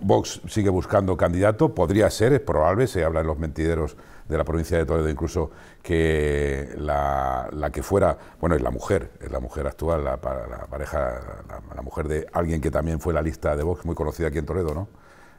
Vox sigue buscando candidato, podría ser, es probable, se habla en los mentideros de la provincia de Toledo incluso que la, que fuera, bueno, es la mujer, es la mujer actual, la, la pareja, la, mujer de alguien que también fue la lista de Vox, muy conocida aquí en Toledo, ¿no?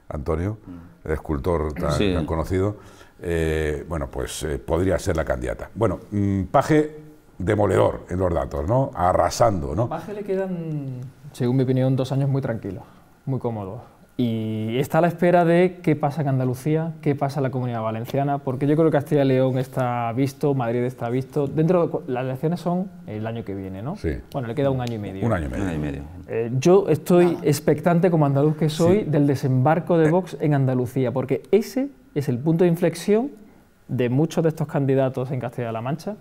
Antonio, el mm. escultor tan, conocido, eh, bueno, pues eh, podría ser la candidata. Bueno, mm, Paje demoledor en los datos, ¿no? Arrasando, ¿no? A le quedan, según mi opinión, dos años muy tranquilos, muy cómodos. Y está a la espera de qué pasa en Andalucía, qué pasa en la Comunidad Valenciana, porque yo creo que Castilla y León está visto, Madrid está visto. Dentro de, las elecciones son el año que viene, ¿no? Sí. Bueno, le queda un año y medio. Un año y medio. Eh, yo estoy ah. expectante, como andaluz que soy, del desembarco de eh. Vox en Andalucía, porque ese es el punto de inflexión de muchos de estos candidatos en Castilla-La Mancha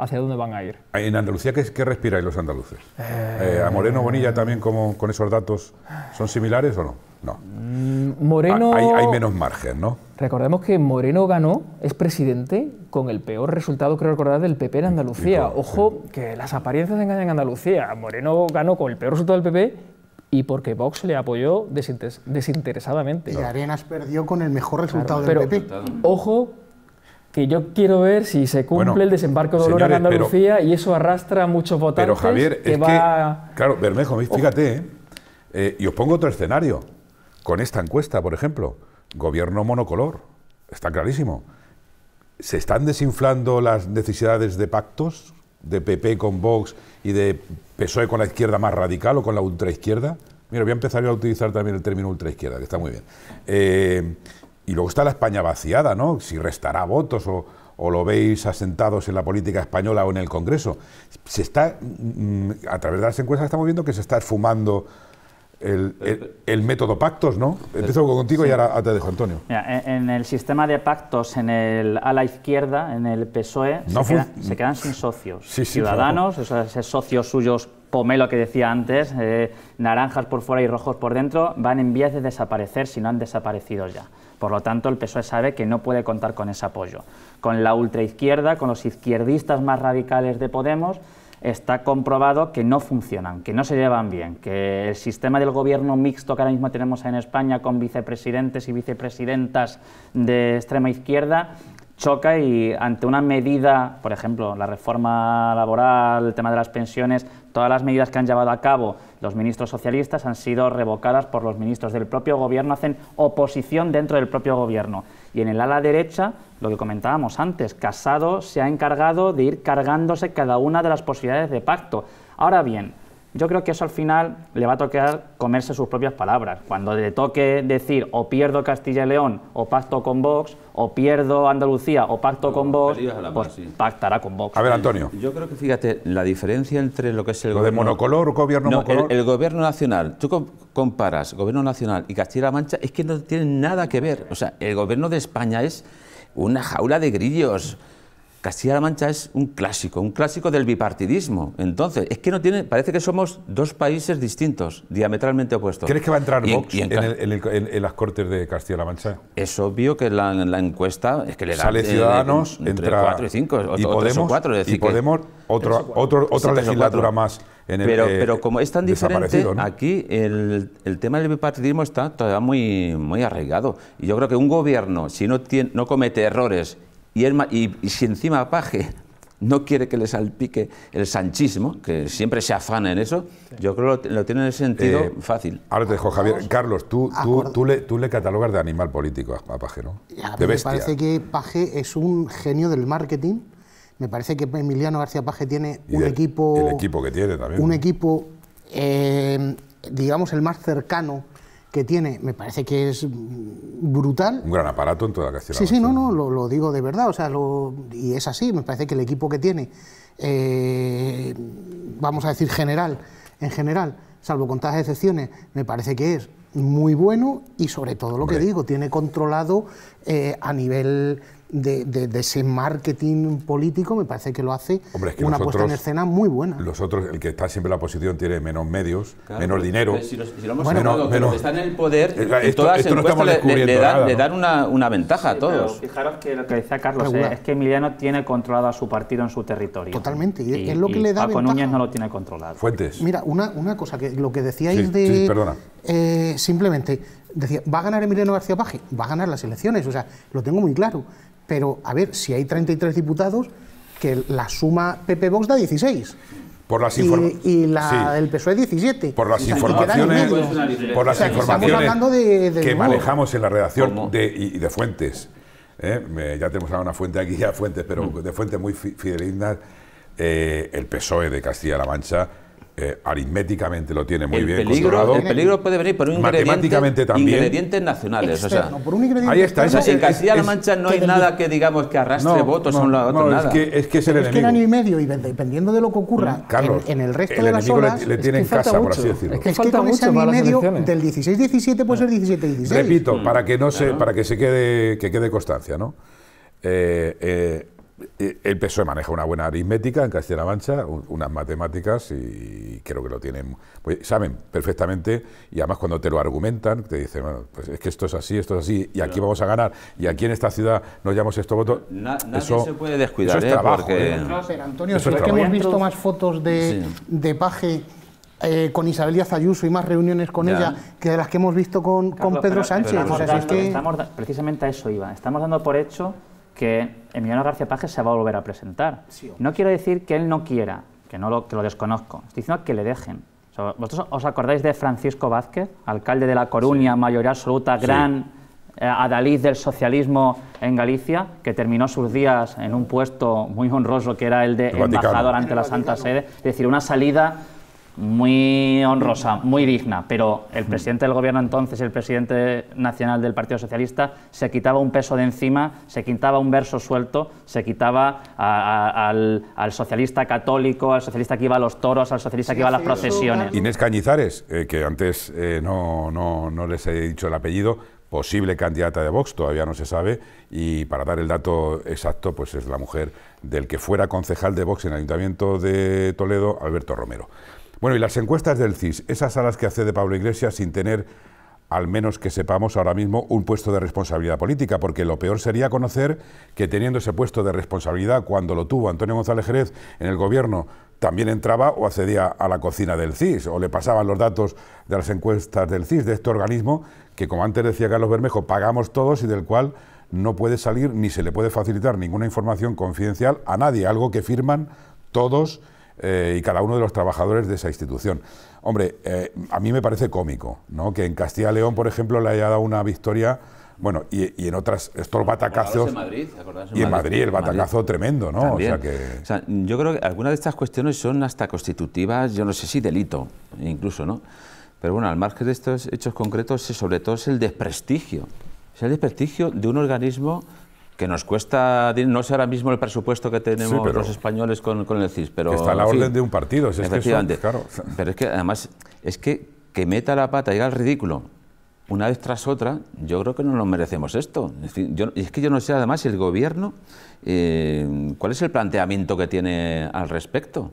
hacia dónde van a ir. ¿En Andalucía qué, qué respiráis los andaluces? Eh, ¿A Moreno Bonilla también como, con esos datos son similares o no? No. Mm, Moreno... Ah, hay, menos margen, ¿no? Recordemos que Moreno ganó, es presidente, con el peor resultado, creo recordar, del PP en Andalucía. Ojo, que las apariencias engañan en Andalucía. Moreno ganó con el peor resultado del PP y porque Vox le apoyó desinteresadamente. Y Arenas perdió con el mejor resultado del PP. Ojo que yo quiero ver si se cumple el desembarco de Olor en Andalucía y eso arrastra a muchos votantes. Pero Javier, que va... claro, Bermejo, fíjate, ¿eh? Eh, y os pongo otro escenario. Con esta encuesta, por ejemplo, gobierno monocolor, está clarísimo. ¿Se están desinflando las necesidades de pactos de PP con Vox y de PSOE con la izquierda más radical o con la ultraizquierda? Mira, voy a empezar a utilizar también el término ultraizquierda, que está muy bien. Eh, y luego está la España vaciada, ¿no? Si restará votos o, lo veis asentados en la política española o en el Congreso. Se está, mm, a través de las encuestas estamos viendo que se está esfumando el, método pactos, ¿no? Empiezo contigo y ahora te dejo, Antonio. en, el sistema de pactos, en el la izquierda, en el PSOE, se, quedan sin socios. Ciudadanos, esos, socios suyos, Pomelo que decía antes, eh, naranjas por fuera y rojos por dentro, van en vías de desaparecer si no han desaparecido ya. Por lo tanto, el PSOE sabe que no puede contar con ese apoyo. Con la ultraizquierda, con los izquierdistas más radicales de Podemos, está comprobado que no funcionan, que no se llevan bien, que el sistema del gobierno mixto que ahora mismo tenemos en España con vicepresidentes y vicepresidentas de extrema izquierda choca y ante una medida, por ejemplo, la reforma laboral, el tema de las pensiones, todas las medidas que han llevado a cabo los ministros socialistas han sido revocadas por los ministros del propio gobierno, hacen oposición dentro del propio gobierno. Y en el ala derecha, lo que comentábamos antes, Casado se ha encargado de ir cargándose cada una de las posibilidades de pacto. Ahora bien, yo creo que eso al final le va a tocar comerse sus propias palabras. Cuando le toque decir o pierdo Castilla y León o pacto con Vox, o pierdo Andalucía o pacto con Vox, pues pactará con Vox. A ver, Antonio. Yo creo que, fíjate, la diferencia entre lo que es el gobierno... de monocolor, gobierno monocolor? El, gobierno nacional. Tú comparas gobierno nacional y Castilla-La Mancha, es que no tienen nada que ver. O sea, el gobierno de España es una jaula de grillos. Castilla-La Mancha es un clásico, un clásico del bipartidismo. Entonces, es que no tiene, parece que somos dos países distintos, diametralmente opuestos. ¿Crees que va a entrar Vox en, las cortes de Castilla-La Mancha? Es obvio que la, la encuesta es que le da sale eh, Ciudadanos entre cuatro y Podemos, y Podemos otro, otra legislatura más. En el pero, pero como es tan diferente, aquí el, el, tema del bipartidismo está todavía muy, muy arraigado. Y yo creo que un gobierno, si no, tiene, no comete errores y, y, si encima Paje no quiere que le salpique el sanchismo, que siempre se afana en eso, yo creo que lo, tiene en el sentido eh, fácil. Ahora te dejo, ah, Javier. Carlos, tú, ah, tú, le, tú, le, catalogas de animal político a, Paje, ¿no? A me parece que Paje es un genio del marketing. Me parece que Emiliano García Paje tiene un equipo... El equipo que tiene también. Un equipo, eh, digamos, el más cercano que tiene, me parece que es brutal. Un gran aparato en toda la Sí, sí, no, no, lo, digo de verdad, o sea, y es así, me parece que el equipo que tiene, eh, vamos a decir general, en general, salvo con tantas excepciones, me parece que es muy bueno y sobre todo lo que digo, tiene controlado eh, a nivel de, ese marketing político, me parece que lo hace una puesta en escena muy buena. Los otros, el que está siempre en la posición tiene menos medios, menos dinero. Si, lo, si lo hemos está en el poder, esto, todas le, dan, una, ventaja a todos. fijaros que lo que decía Carlos eh, es que Emiliano tiene controlado a su partido en su territorio. Totalmente, y, es lo que le da ventaja A no lo tiene controlado. Fuentes. Mira, una, cosa, que lo que decíais de... Eh, simplemente, decía, ¿va a ganar Emiliano García Paje? Va a ganar las elecciones, o sea, lo tengo muy claro pero, a ver, si hay 33 diputados, que la suma PP Vox da 16. Por las y, y la, el PSOE 17. Por las informaciones, pues por las informaciones que, que manejamos en la redacción de, y, de fuentes. ¿eh? ya tenemos una fuente aquí, ya fuentes, pero mm. de fuentes muy fidedignas. Eh, el PSOE de Castilla-La Mancha eh, aritméticamente lo tiene muy el bien peligro, controlado. El peligro puede venir por un ingrediente, también, ingredientes nacionales. o sea, por un ingrediente ahí está. en Castilla-La Mancha no hay nada que digamos que arrastre votos no, a un lado no, nada. Es que es, que es el año y medio, y dependiendo de lo que ocurra mm, en, el resto el de las zonas... El le tiene en casa, por así decirlo. Es que, es que con ese año y medio, del 16-17 puede ser 17-16. Repito, para que no se, para que se quede, que quede constancia, ¿no? eh, eh eh, el PSOE maneja una buena aritmética en Castilla-La Mancha, unas matemáticas y creo que lo tienen, pues, saben perfectamente y además cuando te lo argumentan, te dicen, bueno, pues es que esto es así, esto es así y aquí vamos a ganar y aquí en esta ciudad nos llamamos esto voto. eso, se puede descuidar, Antonio, hemos visto más fotos de, de Paje eh, con Isabel Díaz Ayuso y más reuniones con ella que de las que hemos visto con, con Pedro Sánchez. precisamente a eso iba. Estamos dando por hecho que Emiliano García Páez se va a volver a presentar. no quiero decir que él no quiera, que, no lo, que lo desconozco, estoy diciendo que le dejen. ¿Vosotros os acordáis de Francisco Vázquez, alcalde de La Coruña, mayoría absoluta, gran eh, adalid del socialismo en Galicia, que terminó sus días en un puesto muy honroso que era el de embajador ante la Santa Sede? Es decir, una salida muy honrosa, muy digna, pero el presidente del gobierno entonces, el presidente nacional del Partido Socialista, se quitaba un peso de encima, se quitaba un verso suelto, se quitaba al, socialista católico, al socialista que iba a los toros, al socialista que iba a las procesiones. Inés Cañizares, eh, que antes eh, no, no les he dicho el apellido, posible candidata de Vox, todavía no se sabe, y para dar el dato exacto, pues es la mujer del que fuera concejal de Vox en el Ayuntamiento de Toledo, Alberto Romero. Bueno, y las encuestas del CIS, esas a las que accede Pablo Iglesias sin tener, al menos que sepamos ahora mismo, un puesto de responsabilidad política, porque lo peor sería conocer que teniendo ese puesto de responsabilidad cuando lo tuvo Antonio González Jerez en el gobierno, también entraba o accedía a la cocina del CIS, o le pasaban los datos de las encuestas del CIS, de este organismo que, como antes decía Carlos Bermejo, pagamos todos y del cual no puede salir ni se le puede facilitar ninguna información confidencial a nadie, algo que firman todos eh, y cada uno de los trabajadores de esa institución. Hombre, eh, a mí me parece cómico ¿no? que en Castilla y León, por ejemplo, le haya dado una victoria bueno, y, en otras, estos batacazos. En Madrid, y en Madrid, el batacazo tremendo, ¿no? O sea que... yo creo que algunas de estas cuestiones son hasta constitutivas, yo no sé si delito, incluso, ¿no? Pero bueno, al margen de estos hechos concretos, sobre todo es el desprestigio. Es el desprestigio de un organismo que nos cuesta, no sé ahora mismo el presupuesto que tenemos los españoles con, el CIS, pero... está a la orden de un partido, es que claro. Pero es que además, es que que meta la pata, llega al ridículo, una vez tras otra, yo creo que no nos merecemos esto. Y es que yo no sé además el gobierno, eh, cuál es el planteamiento que tiene al respecto.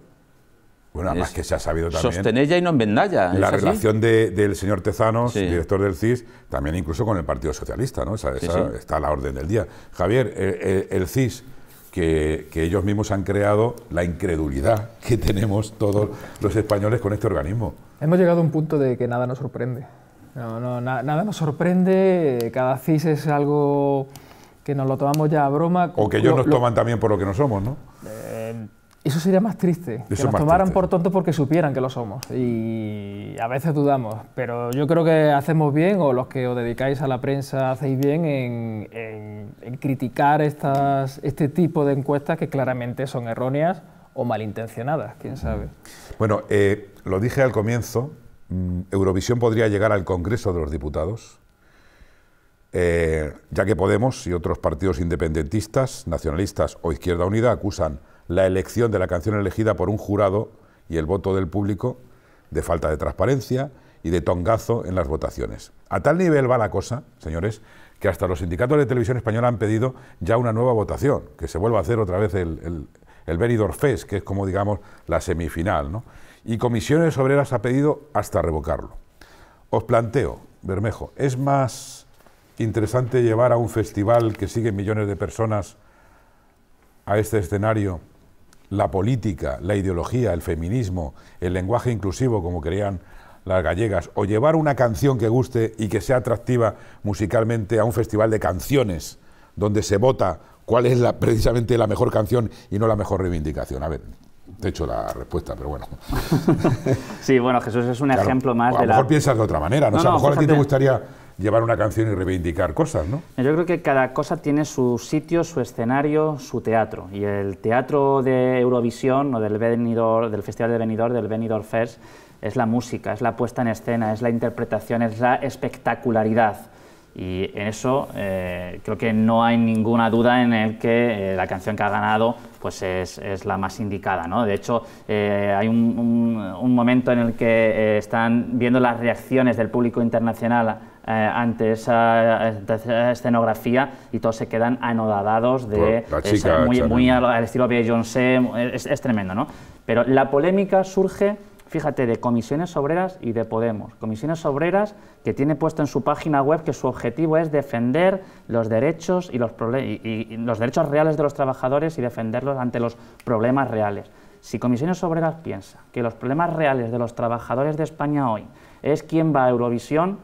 Bueno, además que se ha sabido también. Sostenella y no enmendalla. La relación del señor Tezanos, director del CIS, también incluso con el Partido Socialista, ¿no? Esa, está a la orden del día. Javier, el, CIS. Que, ellos mismos han creado la incredulidad que tenemos todos los españoles con este organismo. Hemos llegado a un punto de que nada nos sorprende. No, nada nos sorprende, cada CIS es algo que nos lo tomamos ya a broma. O que ellos nos toman también por lo que no somos, ¿no? Eh, eso sería más triste, que nos tomaran por tontos porque supieran que lo somos. Y a veces dudamos, pero yo creo que hacemos bien, o los que os dedicáis a la prensa hacéis bien en, criticar estas, este tipo de encuestas que claramente son erróneas o malintencionadas, quién sabe. Bueno, eh, lo dije al comienzo, mm, Eurovisión podría llegar al Congreso de los Diputados, eh, ya que Podemos y otros partidos independentistas, nacionalistas o Izquierda Unida acusan la elección de la canción elegida por un jurado y el voto del público, de falta de transparencia y de tongazo en las votaciones. A tal nivel va la cosa, señores, que hasta los sindicatos de televisión española han pedido ya una nueva votación, que se vuelva a hacer otra vez el, el, Fest, que es como digamos la semifinal, ¿no? Y Comisiones Obreras ha pedido hasta revocarlo. Os planteo, Bermejo, ¿es más interesante llevar a un festival que sigue millones de personas a este escenario la política, la ideología, el feminismo, el lenguaje inclusivo, como querían las gallegas, o llevar una canción que guste y que sea atractiva musicalmente a un festival de canciones, donde se vota cuál es la, precisamente la mejor canción y no la mejor reivindicación. A ver, te hecho la respuesta, pero bueno. sí, bueno, Jesús es un ejemplo más de la... A lo mejor piensas de otra manera, ¿no? a lo mejor a ti te gustaría llevar una canción y reivindicar cosas, ¿no? Yo creo que cada cosa tiene su sitio, su escenario, su teatro. Y el teatro de Eurovisión o del, Benidorm, del Festival de Benidorm, del Benidorm Fest, es la música, es la puesta en escena, es la interpretación, es la espectacularidad. Y en eso eh, creo que no hay ninguna duda en el que eh, la canción que ha ganado pues es, la más indicada. ¿no? De hecho, eh, hay un, un, momento en el que están viendo las reacciones del público internacional eh, ante, esa, escenografía y todos se quedan anodadados de... muy, al, estilo John es, es tremendo, ¿no? Pero la polémica surge fíjate, de comisiones obreras y de Podemos. Comisiones obreras que tiene puesto en su página web que su objetivo es defender los derechos y los, y los derechos reales de los trabajadores y defenderlos ante los problemas reales. Si Comisiones Obreras piensa que los problemas reales de los trabajadores de España hoy es quién va a Eurovisión,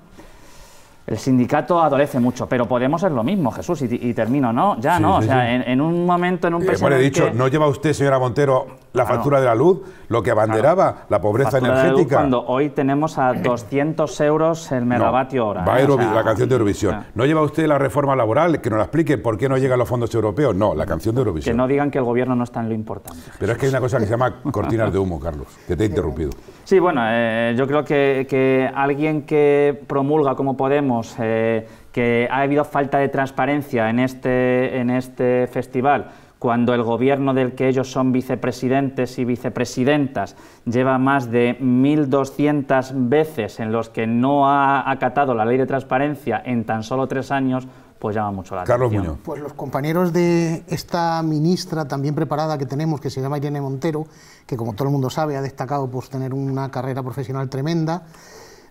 el sindicato adolece mucho, pero Podemos ser lo mismo, Jesús, y, termino, ¿no? Ya no, o sea, en, un momento, en un eh, he dicho, no lleva usted, señora Montero, la factura de la luz, lo que abanderaba la pobreza energética. cuando hoy tenemos a 200 euros el megavatio hora. Va ¿eh? la canción de Eurovisión. No lleva usted la reforma laboral, que nos la explique por qué no llegan los fondos europeos. No, la canción de Eurovisión. Que no digan que el gobierno no está en lo importante. Pero es que hay una cosa que se llama cortinas de humo, Carlos, que te he interrumpido. Sí, bueno, eh, yo creo que, alguien que promulga como Podemos eh, que ha habido falta de transparencia en este, en este festival, cuando el gobierno del que ellos son vicepresidentes y vicepresidentas lleva más de 1.200 veces en los que no ha acatado la ley de transparencia en tan solo tres años, pues llama mucho la Carlos Muñoz. Pues los compañeros de esta ministra también preparada que tenemos, que se llama Irene Montero, que como todo el mundo sabe ha destacado por tener una carrera profesional tremenda,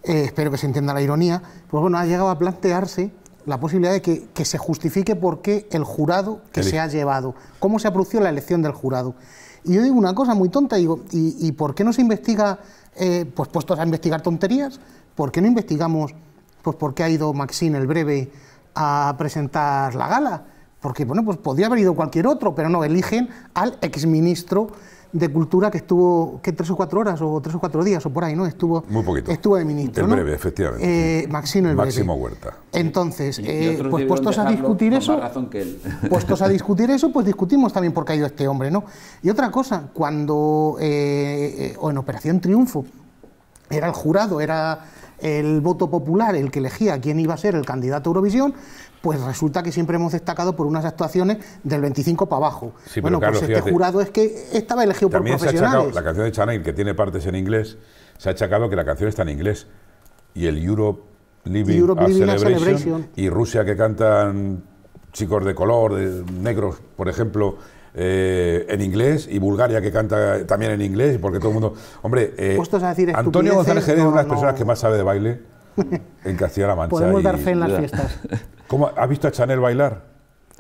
eh, espero que se entienda la ironía, pues bueno, ha llegado a plantearse la posibilidad de que, se justifique por qué el jurado que se ha llevado, cómo se ha producido la elección del jurado. Y yo digo una cosa muy tonta, digo, ¿y, por qué no se investiga, eh, pues puestos a investigar tonterías, por qué no investigamos, pues por qué ha ido Maxine el breve a presentar la gala, porque bueno, pues podría haber ido cualquier otro, pero no, eligen al exministro de Cultura que estuvo que tres o cuatro horas o tres o cuatro días o por ahí, ¿no? Estuvo Muy poquito. Estuvo de ministro. El breve, efectivamente. Eh, Máximo Huerta. Entonces, eh, pues puestos a discutir eso. Puestos a discutir eso, pues discutimos también por qué ha ido este hombre, ¿no? Y otra cosa, cuando eh, eh, o en Operación Triunfo, era el jurado, era el voto popular el que elegía quién iba a ser el candidato a Eurovisión, pues resulta que siempre hemos destacado por unas actuaciones del 25 para abajo. bueno, pues este jurado es que estaba elegido por profesionales. Se ha achacado, la canción de Chanel, que tiene partes en inglés, se ha achacado que la canción está en inglés. Y el Europe Living, Celebration, y Rusia que cantan chicos de color, de negros, por ejemplo, eh, en inglés y Bulgaria que canta también en inglés, porque todo el mundo... Hombre, eh, Antonio González es una de las personas que más sabe de baile en Castilla-La Mancha. Podemos dar fe en las fiestas. ¿Cómo, ¿Has visto a Chanel bailar?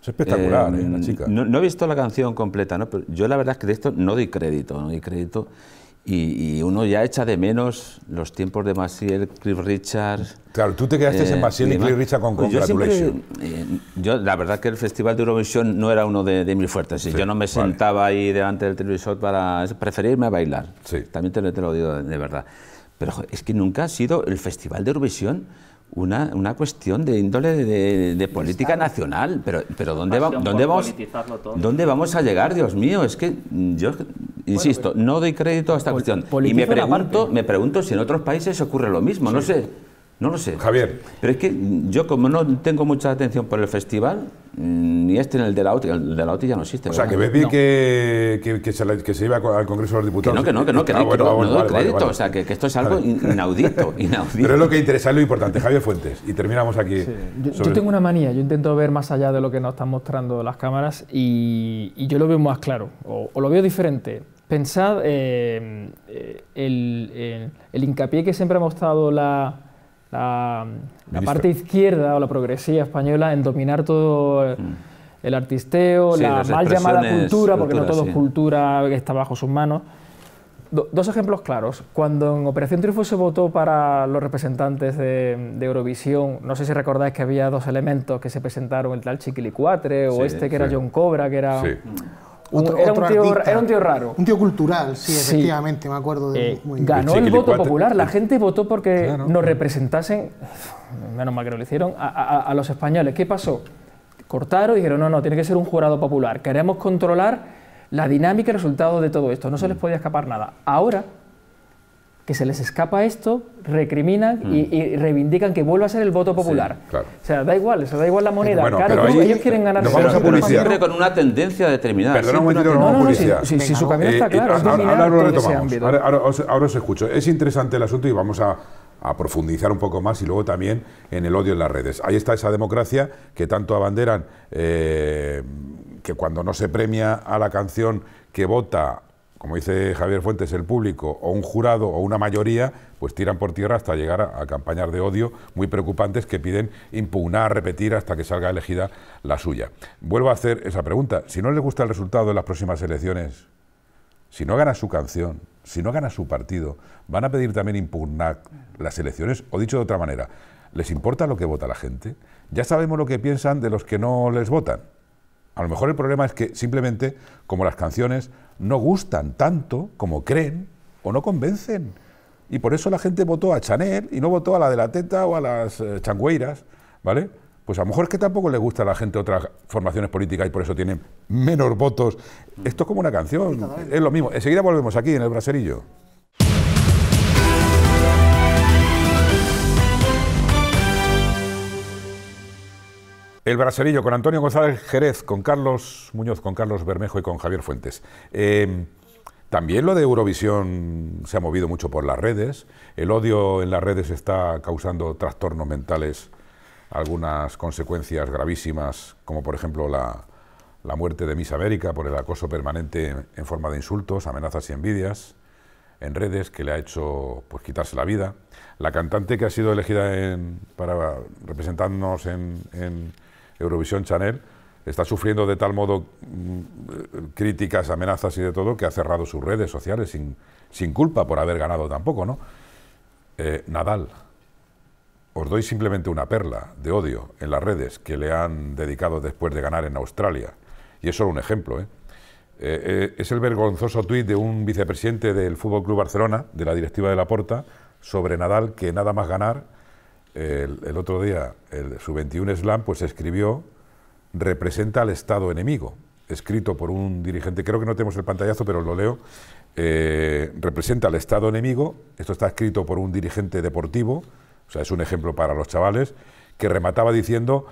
Es espectacular, eh, eh, la chica. No, no, he visto la canción completa, ¿no? pero yo la verdad es que de esto no doy crédito, no doy crédito. Y, uno ya echa de menos los tiempos de Masiel, Cliff Richard... Claro, tú te quedaste eh, en Masiel y, Cliff Richard con pues Yo, eh, yo, la verdad, que el Festival de Eurovisión no era uno de, de mis fuertes. yo no me sentaba ahí delante del televisor para preferirme a bailar. Sí. También te, lo digo de verdad. Pero es que nunca ha sido el Festival de Eurovisión una, una cuestión de índole de, política nacional. Pero, pero ¿dónde, vamos, ¿dónde vamos a llegar, Dios mío? Es que yo insisto, pues no doy crédito a esta cuestión. Y me pregunto, me pregunto si en otros países ocurre lo mismo. No sé no lo sé. Javier. Pero es que yo como no tengo mucha atención por el festival, mm, ni este ni el de la OTI, el de la OTI ya no existe. O sea, que ves bien que, se iba al Congreso de los Diputados. no, que no, que no, que no, no, crédito. O sea, que, esto es algo inaudito, inaudito. Pero es lo que interesa, es lo importante. Javier Fuentes, y terminamos aquí. Yo, tengo una manía, yo intento ver más allá de lo que nos están mostrando las cámaras y, yo lo veo más claro, o, lo veo diferente. Pensad eh, eh, el, el hincapié que siempre ha mostrado la la, parte izquierda o la progresía española en dominar todo mm. el artisteo, la mal llamada cultura, porque no todo es cultura que está bajo sus manos. dos ejemplos claros. Cuando en Operación Triunfo se votó para los representantes de, Eurovisión, no sé si recordáis que había dos elementos que se presentaron, el tal Chiquilicuatre o este que era John Cobra, que era era, un tío, raro. Un tío cultural, sí, efectivamente, me acuerdo. De, eh, muy bien. ganó el voto popular, la eh, gente votó porque nos representasen, menos mal que no lo hicieron, a, a los españoles. ¿Qué pasó? Cortaron y dijeron, no, no, tiene que ser un jurado popular. Queremos controlar la dinámica y el resultado de todo esto. No se les podía escapar nada. Ahora, que se les escapa esto, recriminan mm. y, reivindican que vuelva a ser el voto popular. O sea, da igual, o da igual la moneda. claro, ellos quieren ganar. pero vamos a Siempre con una tendencia determinada. publicidad. Si, su camino está eh, eh, claro, ahora, ahora lo retomamos. Ahora, os, escucho. Es interesante el asunto y vamos a, profundizar un poco más y luego también en el odio en las redes. Ahí está esa democracia que tanto abanderan, eh, que cuando no se premia a la canción que vota como dice Javier Fuentes, el público o un jurado o una mayoría, pues tiran por tierra hasta llegar a, campañas de odio muy preocupantes que piden impugnar, repetir hasta que salga elegida la suya. Vuelvo a hacer esa pregunta. Si no les gusta el resultado de las próximas elecciones, si no gana su canción, si no gana su partido, ¿van a pedir también impugnar las elecciones? O dicho de otra manera, ¿les importa lo que vota la gente? Ya sabemos lo que piensan de los que no les votan. A lo mejor el problema es que simplemente, como las canciones, no gustan tanto como creen o no convencen. Y por eso la gente votó a Chanel y no votó a la de la teta o a las eh, changüeiras, ¿vale? Pues a lo mejor es que tampoco le gusta a la gente otras formaciones políticas y por eso tienen menos votos. Esto es como una canción, es lo mismo. Enseguida volvemos aquí en el braserillo. El Braserillo con Antonio González Jerez, con Carlos Muñoz, con Carlos Bermejo y con Javier Fuentes. Em, también lo de Eurovisión se ha movido mucho por las redes. El odio en las redes está causando trastornos mentales, algunas consecuencias gravísimas, como por ejemplo la, muerte de Miss América por el acoso permanente en forma de insultos, amenazas y envidias en redes que le ha hecho pues quitarse la vida. La cantante que ha sido elegida para representarnos en, Eurovisión Channel, está sufriendo de tal modo mm, eh, críticas, amenazas y de todo, que ha cerrado sus redes sociales sin, sin culpa por haber ganado tampoco, ¿no? Eh, Nadal, os doy simplemente una perla de odio en las redes que le han dedicado después de ganar en Australia. Y es solo un ejemplo, ¿eh? es el vergonzoso tuit de un vicepresidente del Fútbol Club Barcelona, de la directiva de la Porta, sobre Nadal, que nada más ganar el, otro día, su 21 Slam, pues escribió, representa al Estado enemigo, escrito por un dirigente, creo que no tenemos el pantallazo, pero lo leo, eh, representa al Estado enemigo, esto está escrito por un dirigente deportivo, o sea, es un ejemplo para los chavales, que remataba diciendo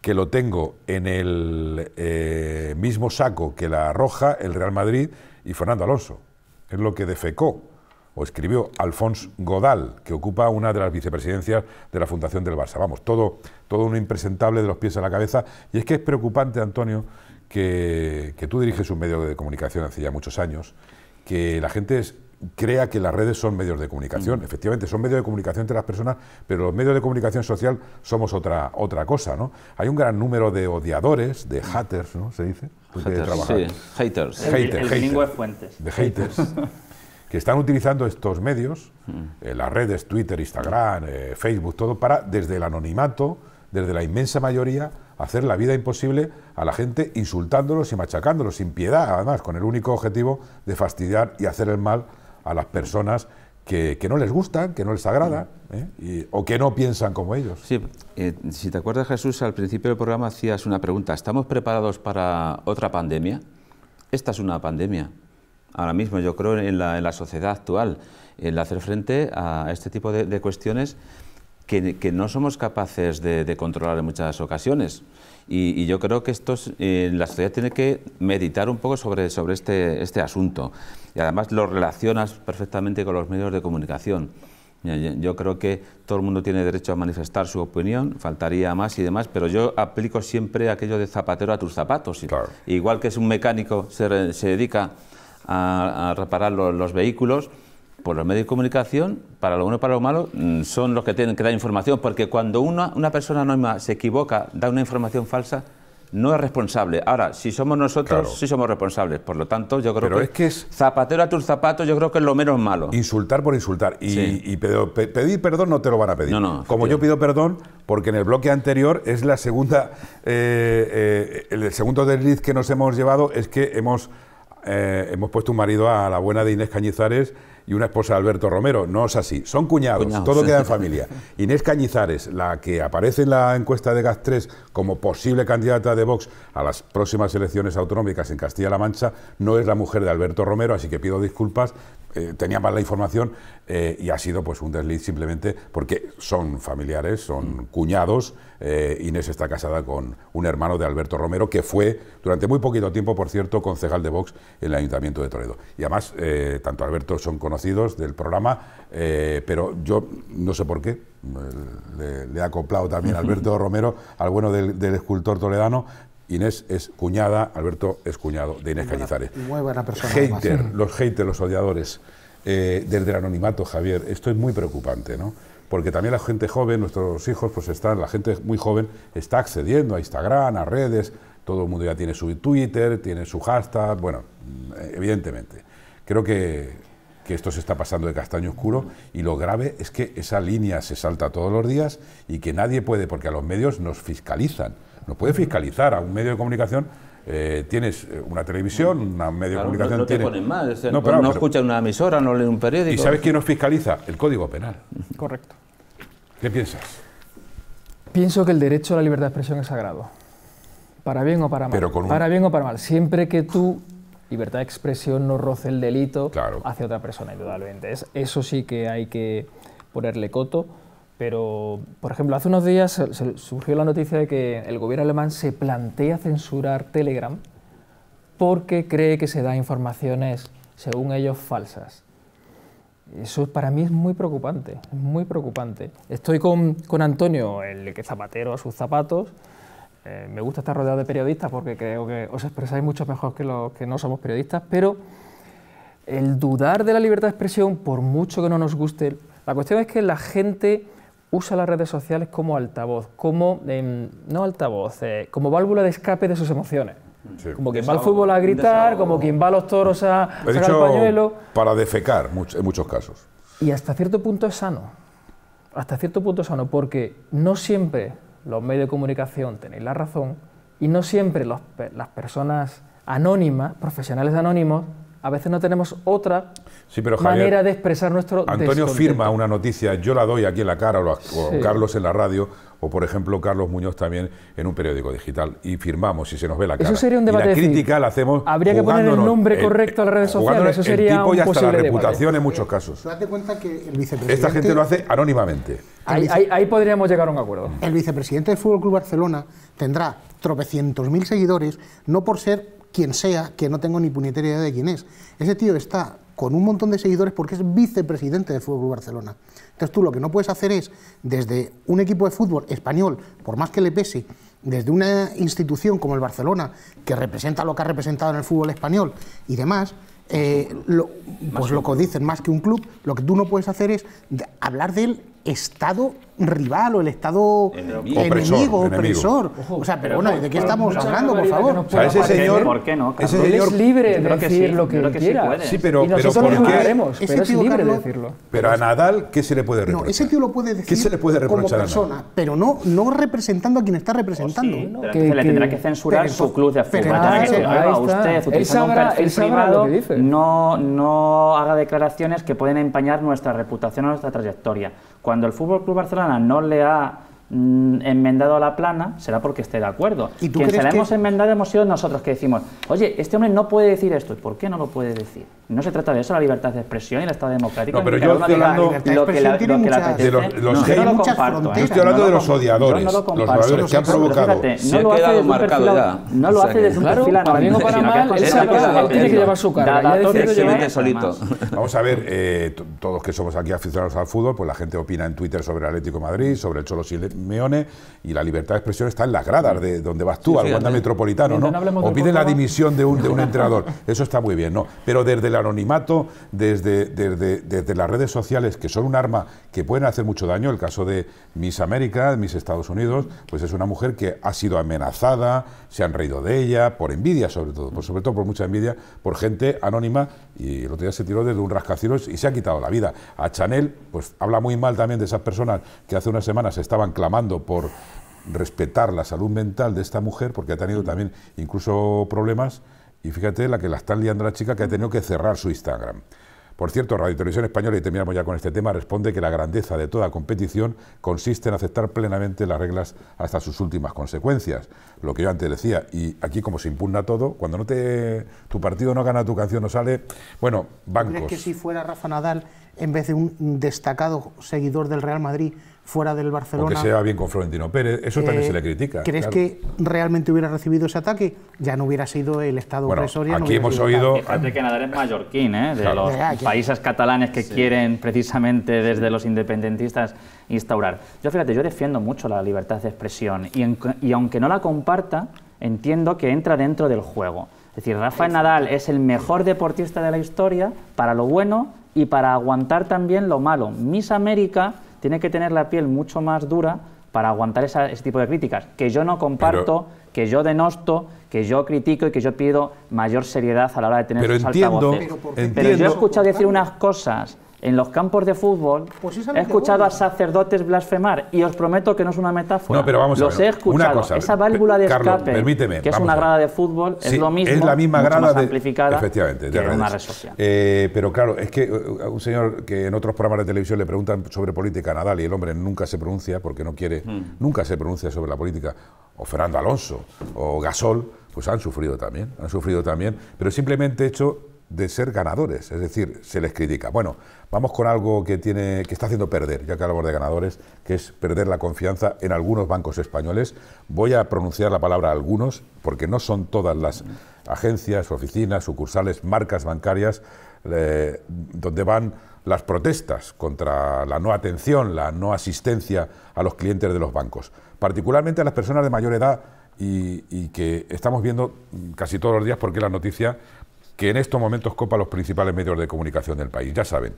que lo tengo en el eh, mismo saco que la roja, el Real Madrid y Fernando Alonso. Es lo que defecó o escribió Alfonso Godal, que ocupa una de las vicepresidencias de la Fundación del Barça. Vamos, todo, todo un impresentable de los pies a la cabeza. Y es que es preocupante, Antonio, que, que tú diriges un medio de comunicación hace ya muchos años, que la gente crea que las redes son medios de comunicación. Mm. Efectivamente, son medios de comunicación entre las personas, pero los medios de comunicación social somos otra, otra cosa, ¿no? Hay un gran número de odiadores, de haters, ¿no? Se dice. Haters, sí. haters. haters. El, haters, fuentes. De haters. que están utilizando estos medios, hmm. eh, las redes, Twitter, Instagram, eh, Facebook, todo, para desde el anonimato, desde la inmensa mayoría, hacer la vida imposible a la gente insultándolos y machacándolos sin piedad, además, con el único objetivo de fastidiar y hacer el mal a las personas que, no les gustan, que no les agrada hmm. eh, o que no piensan como ellos. Sí, si te acuerdas, Jesús, al principio del programa hacías una pregunta. ¿Estamos preparados para otra pandemia? Esta es una pandemia ahora mismo, yo creo, en la, en sociedad actual, el hacer frente a este tipo de, cuestiones que, no somos capaces de, controlar en muchas ocasiones. Y, yo creo que esto es, eh, la sociedad tiene que meditar un poco sobre, sobre este, este asunto. Y además lo relacionas perfectamente con los medios de comunicación. Yo creo que todo el mundo tiene derecho a manifestar su opinión, faltaría más y demás, pero yo aplico siempre aquello de zapatero a tus zapatos. Igual que es un mecánico, se, se dedica a, reparar los, vehículos, por pues los medios de comunicación, para lo bueno y para lo malo, mm, son los que tienen que dar información, porque cuando una, una persona anónima se equivoca, da una información falsa, no es responsable. Ahora, si somos nosotros, sí somos responsables. Por lo tanto, yo creo Pero es que es... zapatero a tus zapatos, yo creo que es lo menos malo. Insultar por insultar. Y, pedir perdón no te lo van a pedir. No, no, Como yo pido perdón, porque en el bloque anterior es la segunda, eh, eh, el segundo desliz que nos hemos llevado es que hemos eh, hemos puesto un marido a la buena de Inés Cañizares y una esposa de Alberto Romero. No es así, son cuñados, todo queda en familia. Inés Cañizares, la que aparece en la encuesta de GAS3 como posible candidata de Vox a las próximas elecciones autonómicas en Castilla-La Mancha, no es la mujer de Alberto Romero, así que pido disculpas. Eh, tenía mal la información eh, y ha sido pues un desliz simplemente porque son familiares, son cuñados eh, Inés está casada con un hermano de Alberto Romero, que fue durante muy poquito tiempo, por cierto, concejal de Vox en el Ayuntamiento de Toledo. Y además, eh, tanto Alberto son conocidos del programa, eh, pero yo no sé por qué, le, ha acoplado también Alberto Romero al bueno del, escultor toledano, Inés es cuñada, Alberto es cuñado de Inés Muy buena persona. los haters, los odiadores. desde el anonimato, Javier, esto es muy preocupante, ¿no? porque también la gente joven, nuestros hijos, pues están, la gente muy joven está accediendo a Instagram, a redes, todo el mundo ya tiene su Twitter, tiene su hashtag, bueno, mm, evidentemente. Creo que, que esto se está pasando de castaño oscuro y lo grave es que esa línea se salta todos los días y que nadie puede, porque a los medios nos fiscalizan, nos puede fiscalizar a un medio de comunicación eh, tienes eh, una televisión, una medio de comunicación. No, pero, no escuchan una emisora, no leen un periódico. ¿Y sabes quién nos fiscaliza? El Código Penal. Correcto. ¿Qué piensas? Pienso que el derecho a la libertad de expresión es sagrado. Para bien o para mal. Pero con Para bien o para mal. Siempre que tu libertad de expresión no roce el delito claro. hacia otra persona, indudablemente. Es, eso sí que hay que ponerle coto. Pero, por ejemplo, hace unos días surgió la noticia de que el gobierno alemán se plantea censurar Telegram porque cree que se da informaciones, según ellos, falsas. Eso para mí es muy preocupante, muy preocupante. Estoy con, Antonio, el que zapatero a sus zapatos. Eh, me gusta estar rodeado de periodistas porque creo que os expresáis mucho mejor que los que no somos periodistas, pero el dudar de la libertad de expresión, por mucho que no nos guste, la cuestión es que la gente usa las redes sociales como altavoz, como, em, no altavoz, eh, como válvula de escape de sus emociones. Como quien va al fútbol a gritar, como quien va a los toros a pañuelo. Para defecar, en muchos casos. Y hasta cierto punto es sano. Hasta cierto punto es sano, porque no siempre los medios de comunicación tenéis la razón y no siempre las personas anónimas, profesionales anónimos, a veces no tenemos otra manera de expresar nuestro Antonio firma una noticia, yo la doy aquí en la cara, o, Carlos en la radio, o por ejemplo Carlos Muñoz también en un periódico digital, y firmamos y se nos ve la cara. Eso sería un debate. la crítica la hacemos. Habría que poner el nombre correcto a las redes sociales, eso sería el tipo la reputación en muchos casos. cuenta que el vicepresidente. Esta gente lo hace anónimamente. Ahí, podríamos llegar a un acuerdo. El vicepresidente del Fútbol Club Barcelona tendrá tropecientos mil seguidores, no por ser quien sea, que no tengo ni puñetera idea de quién es. Ese tío está con un montón de seguidores porque es vicepresidente del Fútbol Barcelona. Entonces tú lo que no puedes hacer es, desde un equipo de fútbol español, por más que le pese, desde una institución como el Barcelona, que representa lo que ha representado en el fútbol español y demás, eh, pues lo que dicen, más que un club, lo que tú no puedes hacer es hablar de él Estado rival o el Estado enemigo, opresor. o sea, pero, bueno, ¿de qué estamos hablando, por favor? ese señor, ¿Por qué no? Ese señor, es libre de decir lo que, quiera. Sí, pero, y nosotros pero ¿por qué? Ese pero es libre de decirlo. Pero a Nadal, ¿qué se le puede reprochar? No, ese tío lo puede decir ¿Qué se le puede como persona, pero no, no representando a quien está representando. que, le tendrá que censurar su club de fútbol. que a usted, utilizando perfil privado, no haga declaraciones que pueden empañar nuestra reputación o nuestra trayectoria cuando el Fútbol Club Barcelona no le ha Mm, enmendado a la plana será porque esté de acuerdo. ¿Y Quien se la hemos enmendado hemos sido nosotros que decimos, oye, este hombre no puede decir esto, ¿y por qué no lo puede decir? No se trata de eso, la libertad de expresión y el Estado democrático. No, pero yo estoy hablando de que los, los odiadores, los odiadores que han provocado. no lo ha quedado marcado ya. No lo hace desde un perfil anónimo, para mal, él tiene que llevar su solito. Vamos a ver, eh, todos que somos aquí aficionados al fútbol, pues la gente opina en Twitter sobre Atlético Madrid, sobre el Cholo Simeone y la libertad de expresión está en las gradas de donde vas tú, al Wanda Metropolitano, ¿no? o piden la dimisión de un, entrenador. Eso está muy bien, ¿no? Pero desde el anonimato, desde, desde, las redes sociales, que son un arma que pueden hacer mucho daño, el caso de Miss América, Miss Estados Unidos, pues es una mujer que ha sido amenazada, se han reído de ella, por envidia sobre todo, por, sobre todo por mucha envidia, por gente anónima, y el otro día se tiró desde un rascacielos y se ha quitado la vida. A Chanel, pues habla muy mal también de esas personas que hace unas semanas estaban clavadas clamando por respetar la salud mental de esta mujer, porque ha tenido mm. también incluso problemas, y fíjate la que la están liando la chica que ha tenido que cerrar su Instagram. Por cierto, Radio Televisión Española, y terminamos ya con este tema, responde que la grandeza de toda competición consiste en aceptar plenamente las reglas hasta sus últimas consecuencias. Lo que yo antes decía, y aquí como se impugna todo, cuando no te, tu partido no gana, tu canción no sale, bueno, bancos. ¿Crees que si fuera Rafa Nadal, en vez de un destacado seguidor del Real Madrid, fuera del Barcelona. que sea bien con Florentino Pérez, eso también eh, se le critica. ¿Crees que realmente hubiera recibido ese ataque? Ya no hubiera sido el Estado bueno, aquí hemos oído. Fíjate que Nadal es mallorquín, ¿eh? de los países catalanes que quieren precisamente desde los independentistas instaurar. Yo fíjate, yo defiendo mucho la libertad de expresión y, y aunque no la comparta, entiendo que entra dentro del juego. Es decir, Rafael Nadal es el mejor deportista de la historia para lo bueno y para aguantar también lo malo. Miss América tiene que tener la piel mucho más dura para aguantar ese tipo de críticas, que yo no comparto, que yo denosto, que yo critico y que yo pido mayor seriedad a la hora de tener pero Pero, pero yo he escuchado decir unas cosas en los campos de fútbol pues he escuchado a sacerdotes blasfemar y os prometo que no es una metáfora. No, pero vamos a ver, he escuchado. esa válvula de escape, que es una grada de fútbol, es lo mismo. Es la misma grada de, amplificada efectivamente, de una eh, pero claro, es que uh, un señor que en otros programas de televisión le preguntan sobre política Nadal y el hombre nunca se pronuncia porque no quiere, hmm. nunca se pronuncia sobre la política. O Fernando Alonso o Gasol, pues han sufrido también, han sufrido también. Pero simplemente hecho de ser ganadores, es decir, se les critica. Bueno, vamos con algo que tiene que está haciendo perder, ya que hablamos de ganadores, que es perder la confianza en algunos bancos españoles. Voy a pronunciar la palabra algunos porque no son todas las agencias, oficinas, sucursales, marcas bancarias eh, donde van las protestas contra la no atención, la no asistencia a los clientes de los bancos, particularmente a las personas de mayor edad y, y que estamos viendo casi todos los días porque la noticia que en estos momentos copa los principales medios de comunicación del país, ya saben.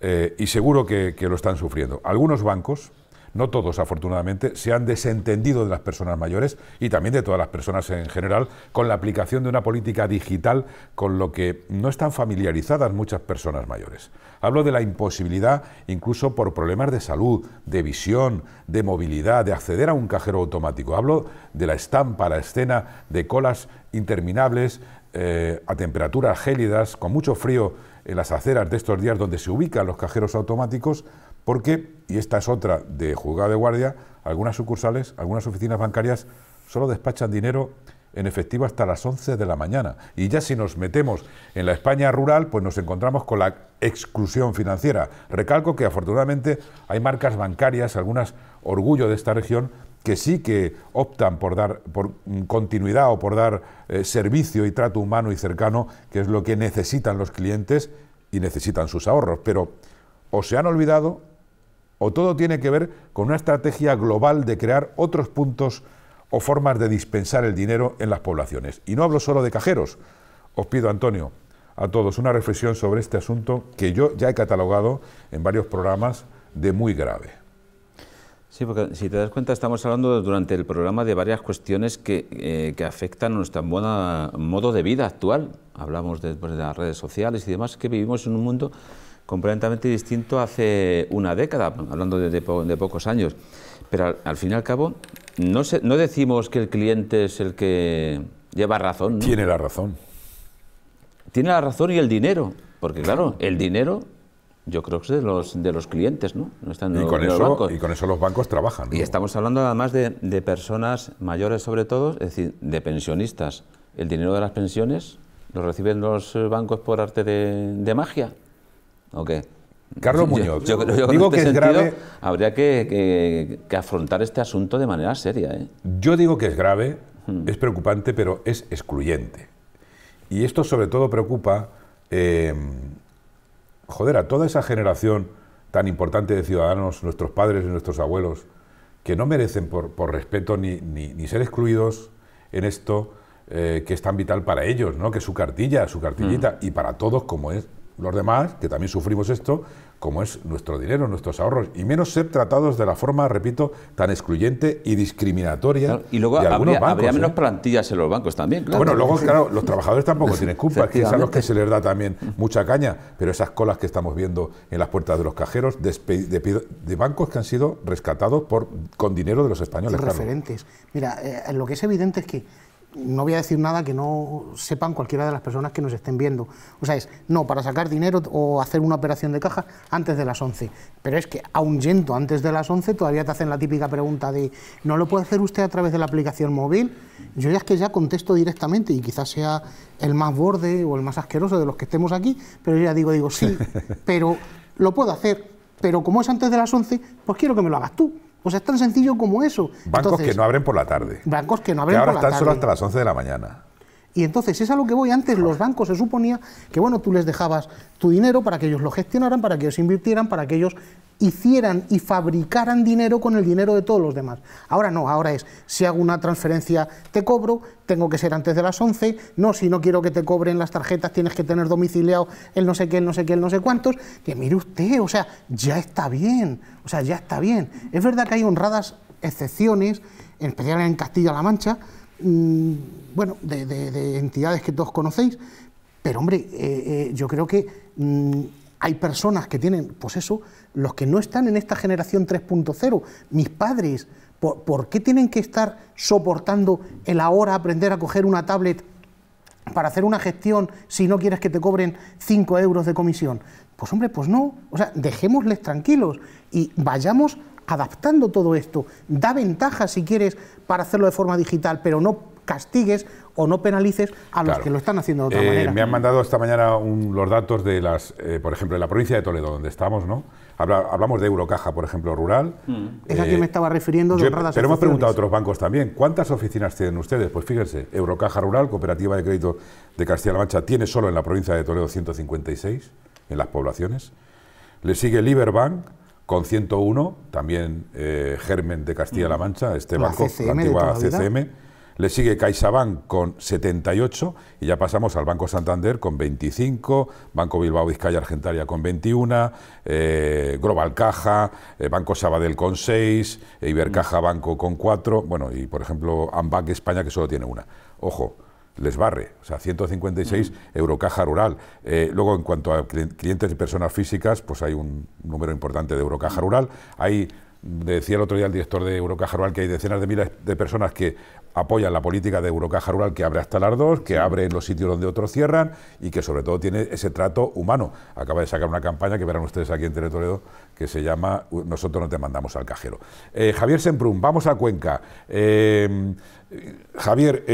Eh, y seguro que, que lo están sufriendo. Algunos bancos, no todos afortunadamente, se han desentendido de las personas mayores y también de todas las personas en general con la aplicación de una política digital con lo que no están familiarizadas muchas personas mayores. Hablo de la imposibilidad, incluso por problemas de salud, de visión, de movilidad, de acceder a un cajero automático. Hablo de la estampa, la escena de colas interminables, eh, a temperaturas gélidas, con mucho frío en las aceras de estos días donde se ubican los cajeros automáticos, porque, y esta es otra de juzgado de guardia, algunas sucursales, algunas oficinas bancarias solo despachan dinero en efectivo hasta las 11 de la mañana. Y ya si nos metemos en la España rural, pues nos encontramos con la exclusión financiera. Recalco que afortunadamente hay marcas bancarias, algunas orgullo de esta región, que sí que optan por dar por continuidad o por dar eh, servicio y trato humano y cercano, que es lo que necesitan los clientes y necesitan sus ahorros. Pero o se han olvidado o todo tiene que ver con una estrategia global de crear otros puntos o formas de dispensar el dinero en las poblaciones. Y no hablo solo de cajeros. Os pido, Antonio, a todos una reflexión sobre este asunto que yo ya he catalogado en varios programas de muy grave. Sí, porque si te das cuenta estamos hablando durante el programa de varias cuestiones que, afectan eh, que afectan nuestro modo de vida actual. Hablamos pues, de, las redes sociales y demás, que vivimos en un mundo completamente distinto hace una década, hablando de, de, pocos años. Pero al, fin y al cabo, no, no decimos que el cliente es el que lleva razón. Tiene la razón. Tiene la razón y el dinero, porque claro, el dinero yo creo que es de los, de los clientes, ¿no? están y, con eso, los y con eso los bancos trabajan. Y estamos hablando además de, personas mayores sobre todo, es decir, de pensionistas. El dinero de las pensiones lo reciben los eh, bancos por arte de, magia. ¿O qué? Carlos Muñoz, yo, creo digo este que Habría que, afrontar este asunto de manera seria. ¿eh? Yo digo que es grave, hmm. es preocupante, pero es excluyente. Y esto sobre todo preocupa... Eh, joder, a toda esa generación tan importante de ciudadanos, nuestros padres y nuestros abuelos, que no merecen por, respeto ni, ni, ser excluidos en esto eh, que es tan vital para ellos, ¿no? que su cartilla, su cartillita, mm. y para todos como es los demás, que también sufrimos esto, como es nuestro dinero, nuestros ahorros, y menos ser tratados de la forma, repito, tan excluyente y discriminatoria. y luego habría, menos ¿eh? plantillas en los bancos también. Claro. Bueno, luego, claro, los trabajadores tampoco tienen culpa, que es a los que se les da también mucha caña, pero esas colas que estamos viendo en las puertas de los cajeros, de, bancos que han sido rescatados por, con dinero de los españoles. referentes. Mira, eh, lo que es evidente es que no voy a decir nada que no sepan cualquiera de las personas que nos estén viendo. O sea, es, no, para sacar dinero o hacer una operación de caja antes de las 11. Pero es que, aun yendo antes de las 11, todavía te hacen la típica pregunta de, ¿no lo puede hacer usted a través de la aplicación móvil? Yo ya es que ya contesto directamente y quizás sea el más borde o el más asqueroso de los que estemos aquí, pero ya digo, digo, sí, pero lo puedo hacer. Pero como es antes de las 11, pues quiero que me lo hagas tú sea, pues es tan sencillo como eso. Bancos que no abren por la tarde. Bancos que no abren por la tarde. Ahora están solo hasta las 11 de la mañana. Y entonces es a lo que voy. Antes los bancos se suponía que bueno, tú les dejabas tu dinero para que ellos lo gestionaran, para que ellos invirtieran, para que ellos hicieran y fabricaran dinero con el dinero de todos los demás. Ahora no, ahora es, si hago una transferencia te cobro, tengo que ser antes de las 11, no, si no quiero que te cobren las tarjetas tienes que tener domiciliado el no sé qué, el no sé qué, el no sé cuántos, que mire usted, o sea, ya está bien, o sea, ya está bien. Es verdad que hay honradas excepciones, en especial en Castilla-La Mancha, Mm, bueno, de, entidades que todos conocéis, pero hombre, eh, eh, yo creo que mm, hay personas que tienen, pues eso, los que no están en esta generación 3.0, mis padres, ¿por, ¿por, qué tienen que estar soportando el ahora aprender a coger una tablet para hacer una gestión si no quieres que te cobren 5 euros de comisión? Pues hombre, pues no, o sea, dejémosles tranquilos y vayamos adaptando todo esto. Da ventajas si quieres para hacerlo de forma digital, pero no castigues o no penalices a los que lo están haciendo de otra eh, manera. Me han mandado esta mañana los datos de las, eh, por ejemplo, en la provincia de Toledo, donde estamos, ¿no? hablamos de Eurocaja, por ejemplo, rural. Mm. Es a quien eh, me estaba refiriendo. De pero hemos preguntado a otros bancos también, ¿cuántas oficinas tienen ustedes? Pues fíjense, Eurocaja Rural, Cooperativa de Crédito de Castilla-La Mancha, tiene solo en la provincia de Toledo 156, en las poblaciones. Le sigue Liberbank, con 101, también eh, Germen de Castilla-La mm. Mancha, este banco, CCM CCM. Le sigue CaixaBank con 78 y ya pasamos al Banco Santander con 25, Banco Bilbao Vizcaya Argentaria con 21, eh, Global Caja, eh, Banco Sabadell con 6, e Ibercaja mm. Banco con 4, bueno, y por ejemplo AmBank España que solo tiene una. Ojo, les barre. O sea, 156 mm. Eurocaja Rural. Eh, luego, en cuanto a clientes y personas físicas, pues hay un número importante de Eurocaja mm. Rural. Hay, decía el otro día el director de Eurocaja Rural, que hay decenas de miles de personas que apoyan la política de Eurocaja Rural, que abre hasta las dos, que abre en los sitios donde otros cierran y que sobre todo tiene ese trato humano. Acaba de sacar una campaña que verán ustedes aquí en Toledo, que se llama Nosotros no te mandamos al cajero. Eh, Javier Semprún, vamos a Cuenca. Eh, Javier...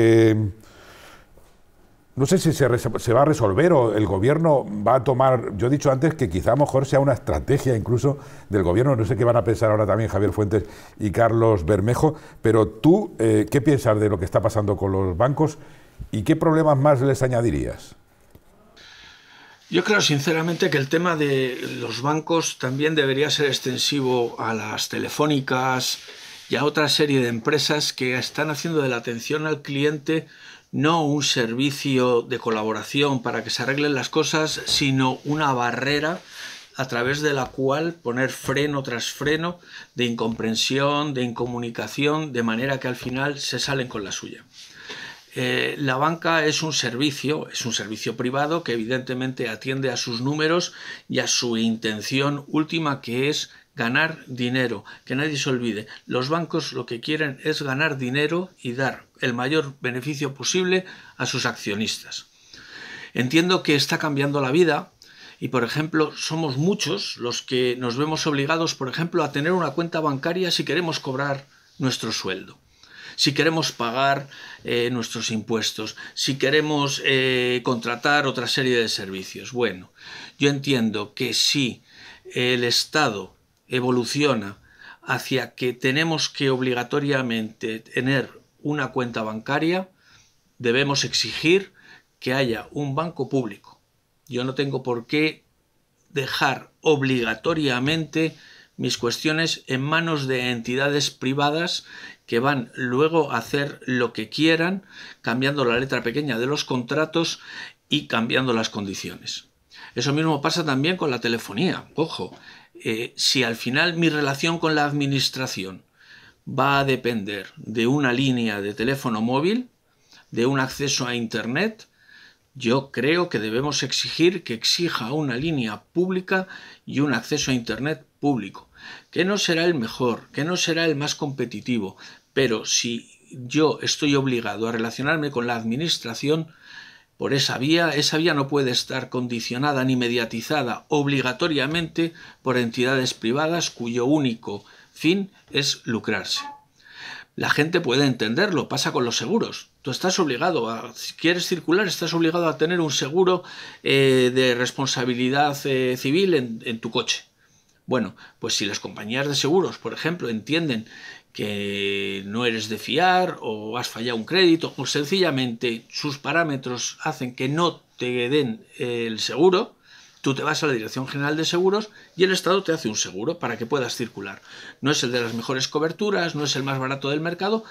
No sé si se, va a resolver o el gobierno va a tomar, yo he dicho antes que quizá mejor sea una estrategia incluso del gobierno, no sé qué van a pensar ahora también Javier Fuentes y Carlos Bermejo, pero tú, eh, ¿qué piensas de lo que está pasando con los bancos y qué problemas más les añadirías? Yo creo sinceramente que el tema de los bancos también debería ser extensivo a las telefónicas y a otra serie de empresas que están haciendo de la atención al cliente no un servicio de colaboración para que se arreglen las cosas, sino una barrera a través de la cual poner freno tras freno de incomprensión, de incomunicación, de manera que al final se salen con la suya. Eh, la banca es un servicio, es un servicio privado que evidentemente atiende a sus números y a su intención última que es ganar dinero. Que nadie se olvide, los bancos lo que quieren es ganar dinero y dar el mayor beneficio posible a sus accionistas. Entiendo que está cambiando la vida y, por ejemplo, somos muchos los que nos vemos obligados, por ejemplo, a tener una cuenta bancaria si queremos cobrar nuestro sueldo, si queremos pagar eh, nuestros impuestos, si queremos eh, contratar otra serie de servicios. Bueno, yo entiendo que si el Estado evoluciona hacia que tenemos que obligatoriamente tener una cuenta bancaria, debemos exigir que haya un banco público. Yo no tengo por qué dejar obligatoriamente mis cuestiones en manos de entidades privadas que van luego a hacer lo que quieran, cambiando la letra pequeña de los contratos y cambiando las condiciones. Eso mismo pasa también con la telefonía. Ojo, eh, si al final mi relación con la administración va a depender de una línea de teléfono móvil, de un acceso a Internet. Yo creo que debemos exigir que exija una línea pública y un acceso a Internet público, que no será el mejor, que no será el más competitivo, pero si yo estoy obligado a relacionarme con la Administración, por esa vía, esa vía no puede estar condicionada ni mediatizada obligatoriamente por entidades privadas cuyo único fin es lucrarse. La gente puede entenderlo, pasa con los seguros. Tú estás obligado, a, si quieres circular, estás obligado a tener un seguro eh, de responsabilidad eh, civil en, en tu coche. Bueno, pues si las compañías de seguros, por ejemplo, entienden que no eres de fiar o has fallado un crédito o sencillamente sus parámetros hacen que no te den eh, el seguro, Tú te vas a la Dirección General de Seguros y el Estado te hace un seguro para que puedas circular. No es el de las mejores coberturas, no es el más barato del mercado,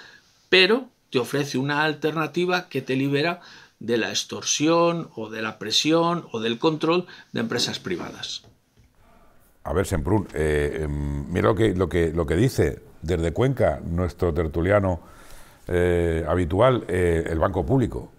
pero te ofrece una alternativa que te libera de la extorsión o de la presión o del control de empresas privadas. A ver, Semprún, eh, em, mira lo que, lo, que, lo que dice desde Cuenca nuestro tertuliano eh, habitual, eh, el Banco Público.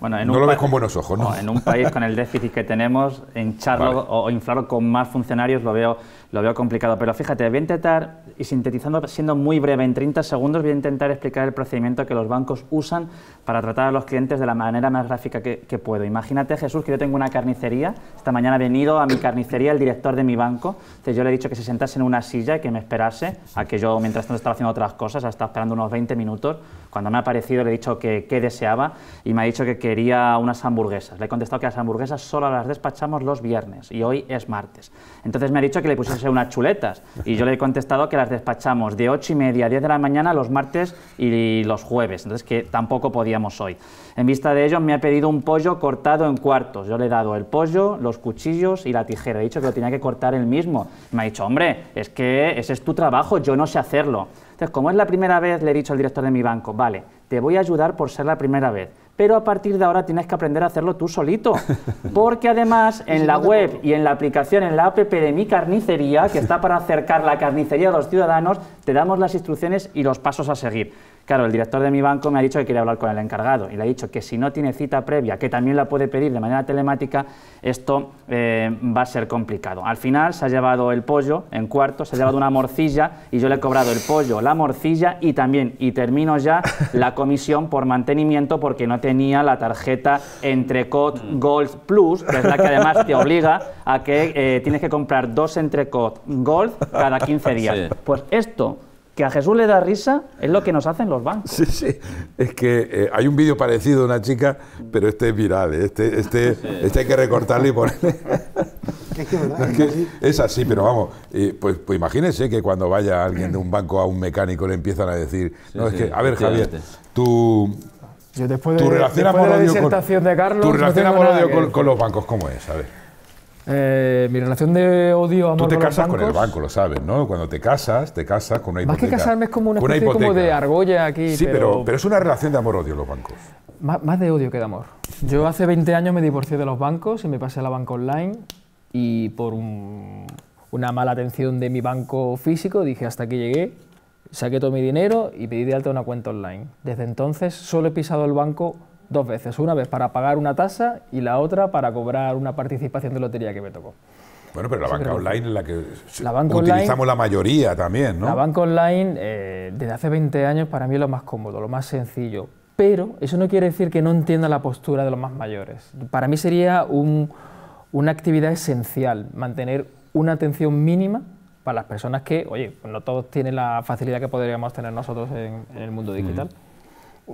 Bueno, en no un lo con buenos ojos, ¿no? En un país con el déficit que tenemos, hincharlo o, inflarlo con más funcionarios lo veo, lo veo complicado. Pero fíjate, voy a intentar, y sintetizando, siendo muy breve, en 30 segundos voy a intentar explicar el procedimiento que los bancos usan para tratar a los clientes de la manera más gráfica que, que puedo. Imagínate, Jesús, que yo tengo una carnicería. Esta mañana ha venido a mi carnicería el director de mi banco. Entonces yo le he dicho que se sentase en una silla y que me esperase a que yo, mientras tanto, estaba haciendo otras cosas, estaba esperando unos 20 minutos cuando me ha aparecido le he dicho que qué deseaba y me ha dicho que quería unas hamburguesas. Le he contestado que las hamburguesas solo las despachamos los viernes y hoy es martes. Entonces me ha dicho que le pusiese unas chuletas y yo le he contestado que las despachamos de 8 y media a 10 de la mañana los martes y los jueves, entonces que tampoco podíamos hoy. En vista de ello me ha pedido un pollo cortado en cuartos. Yo le he dado el pollo, los cuchillos y la tijera. He dicho que lo tenía que cortar él mismo. Me ha dicho, hombre, es que ese es tu trabajo, yo no sé hacerlo. Entonces, como es la primera vez, le he dicho al director de mi banco, vale, te voy a ayudar por ser la primera vez, pero a partir de ahora tienes que aprender a hacerlo tú solito, porque además en la web y en la aplicación, en la app de mi carnicería, que está para acercar la carnicería a los ciudadanos, te damos las instrucciones y los pasos a seguir. Claro, el director de mi banco me ha dicho que quiere hablar con el encargado y le ha dicho que si no tiene cita previa, que también la puede pedir de manera telemática, esto eh, va a ser complicado. Al final se ha llevado el pollo en cuarto, se ha llevado una morcilla y yo le he cobrado el pollo, la morcilla y también, y termino ya, la comisión por mantenimiento porque no tenía la tarjeta Entrecot Gold Plus, que que además te obliga a que eh, tienes que comprar dos Entrecot Gold cada 15 días. Pues esto que a Jesús le da risa es lo que nos hacen los bancos. Sí, sí. Es que eh, hay un vídeo parecido una chica, pero este es viral. ¿eh? Este, este, este hay que recortarlo y ponerle. Es, así, pero vamos, eh, pues, pues imagínense que cuando vaya alguien de un banco a un mecánico le empiezan a decir, a ver Javier, tu relación con, con, los bancos, ¿cómo es? A ver. Eh, mi relación de odio a Tú te casas con el banco, lo sabes, ¿no? Cuando te casas, te casas con una hipoteca. Más que casarme es como una especie de argolla aquí. Sí, pero, pero, es una relación de amor-odio los bancos. Más, de odio que de amor. Yo hace 20 años me divorcié de los bancos y me pasé a la banca online y por una mala atención de mi banco físico dije hasta que llegué, saqué todo mi dinero y pedí de alta una cuenta online. Desde entonces solo he pisado el banco dos veces, una vez para pagar una tasa y la otra para cobrar una participación de lotería que me tocó. Bueno, pero la banca online es la que utilizamos la mayoría también, ¿no? La banca online, eh, desde hace 20 años, para mí es lo más cómodo, lo más sencillo. Pero eso no quiere decir que no entienda la postura de los más mayores. Para mí sería una actividad esencial, mantener una atención mínima para las personas que, oye, pues no todos tienen la facilidad que podríamos tener nosotros en, el mundo digital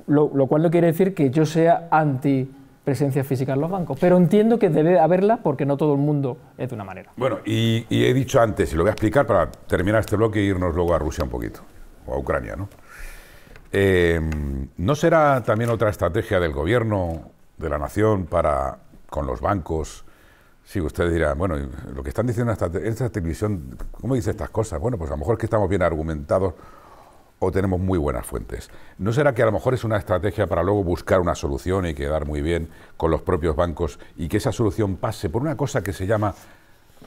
lo, cual no quiere decir que yo sea anti presencia física en los bancos. Pero entiendo que debe haberla porque no todo el mundo es de una manera. Bueno, y, he dicho antes, y lo voy a explicar para terminar este bloque e irnos luego a Rusia un poquito, o a Ucrania, ¿no? Em, ¿No será también otra estrategia del gobierno, de la nación, para con los bancos? si ustedes dirán, bueno, lo que están diciendo esta, esta televisión, ¿cómo dice estas cosas? Bueno, pues a lo mejor es que estamos bien argumentados o tenemos muy buenas fuentes. ¿No será que a lo mejor es una estrategia para luego buscar una solución y quedar muy bien con los propios bancos y que esa solución pase por una cosa que se llama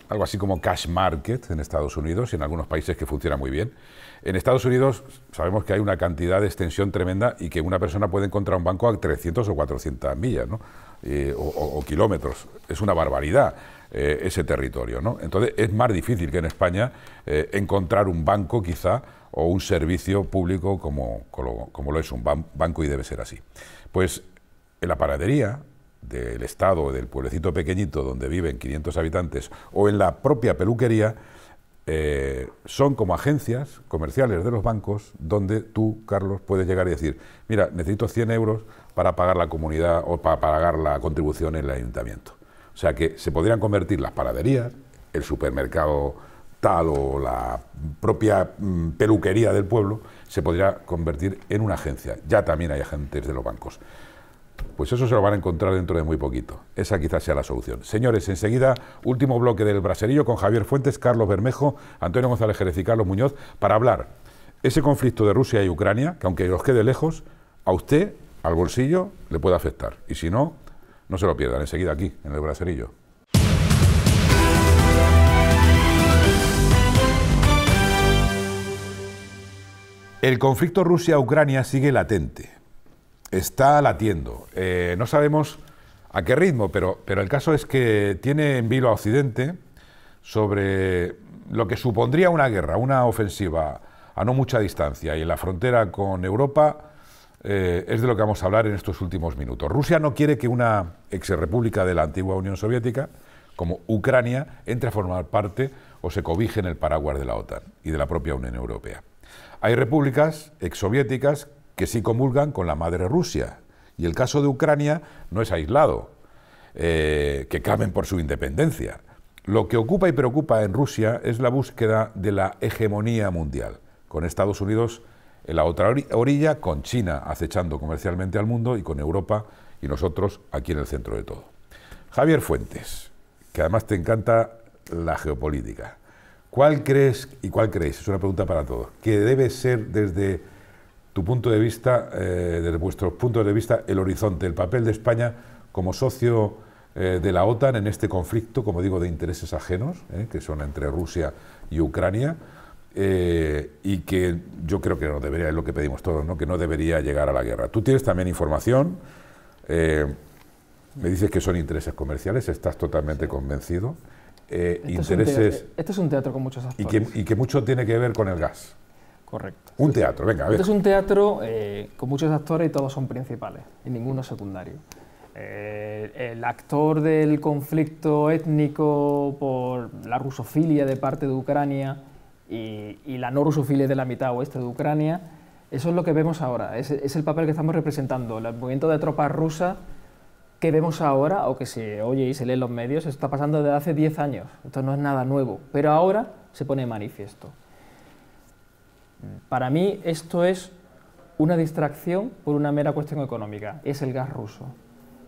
algo así como cash market en Estados Unidos y en algunos países que funciona muy bien? En Estados Unidos sabemos que hay una cantidad de extensión tremenda y que una persona puede encontrar un banco a 300 o 400 millas ¿no? Eh, o, kilómetros. Es una barbaridad eh, ese territorio. ¿no? Entonces es más difícil que en España eh, encontrar un banco quizá o un servicio público como, como, lo es un banco y debe ser así. Pues en la paradería del Estado del pueblecito pequeñito donde viven 500 habitantes o en la propia peluquería, eh, son como agencias comerciales de los bancos donde tú, Carlos, puedes llegar y decir, mira, necesito 100 euros para pagar la comunidad o para pagar la contribución en el ayuntamiento. O sea que se podrían convertir las paraderías, el supermercado o la propia mm, peluquería del pueblo se podría convertir en una agencia. Ya también hay agentes de los bancos. Pues eso se lo van a encontrar dentro de muy poquito. Esa quizás sea la solución. Señores, enseguida, último bloque del Braserillo con Javier Fuentes, Carlos Bermejo, Antonio González Jerez y Carlos Muñoz para hablar ese conflicto de Rusia y Ucrania, que aunque os quede lejos, a usted, al bolsillo, le puede afectar. Y si no, no se lo pierdan. Enseguida aquí, en el Braserillo. El conflicto Rusia-Ucrania sigue latente, está latiendo. Eh, no sabemos a qué ritmo, pero, pero el caso es que tiene en vilo a Occidente sobre lo que supondría una guerra, una ofensiva a no mucha distancia y en la frontera con Europa eh, es de lo que vamos a hablar en estos últimos minutos. Rusia no quiere que una exrepública de la antigua Unión Soviética, como Ucrania, entre a formar parte o se cobije en el paraguas de la OTAN y de la propia Unión Europea. Hay repúblicas exsoviéticas que sí comulgan con la madre Rusia. Y el caso de Ucrania no es aislado, eh, que clamen por su independencia. Lo que ocupa y preocupa en Rusia es la búsqueda de la hegemonía mundial, con Estados Unidos en la otra orilla, con China acechando comercialmente al mundo y con Europa y nosotros aquí en el centro de todo. Javier Fuentes, que además te encanta la geopolítica. ¿Cuál crees, y cuál creéis, es una pregunta para todos, que debe ser desde tu punto de vista, eh, desde vuestros puntos de vista, el horizonte, el papel de España como socio eh, de la OTAN en este conflicto, como digo, de intereses ajenos, eh, que son entre Rusia y Ucrania, y que yo creo que no debería, es lo que pedimos todos, ¿no? que no debería llegar a la guerra. Tú tienes también información, me dices que son intereses comerciales, estás totalmente convencido. Eh, intereses... este es un teatro con muchos actores. Y que, mucho tiene que ver con el gas. Correcto. Un teatro, venga, a ver. Este es un teatro eh, con muchos actores y todos son principales, y ninguno secundario. Eh, el actor del conflicto étnico por la rusofilia de parte de Ucrania y, la no rusofilia de la mitad oeste de Ucrania, eso es lo que vemos ahora, es, es el papel que estamos representando, el movimiento de tropas rusas que vemos ahora o que se oye y se lee en los medios está pasando desde hace 10 años. Esto no es nada nuevo, pero ahora se pone manifiesto. Para mí esto es una distracción por una mera cuestión económica, es el gas ruso.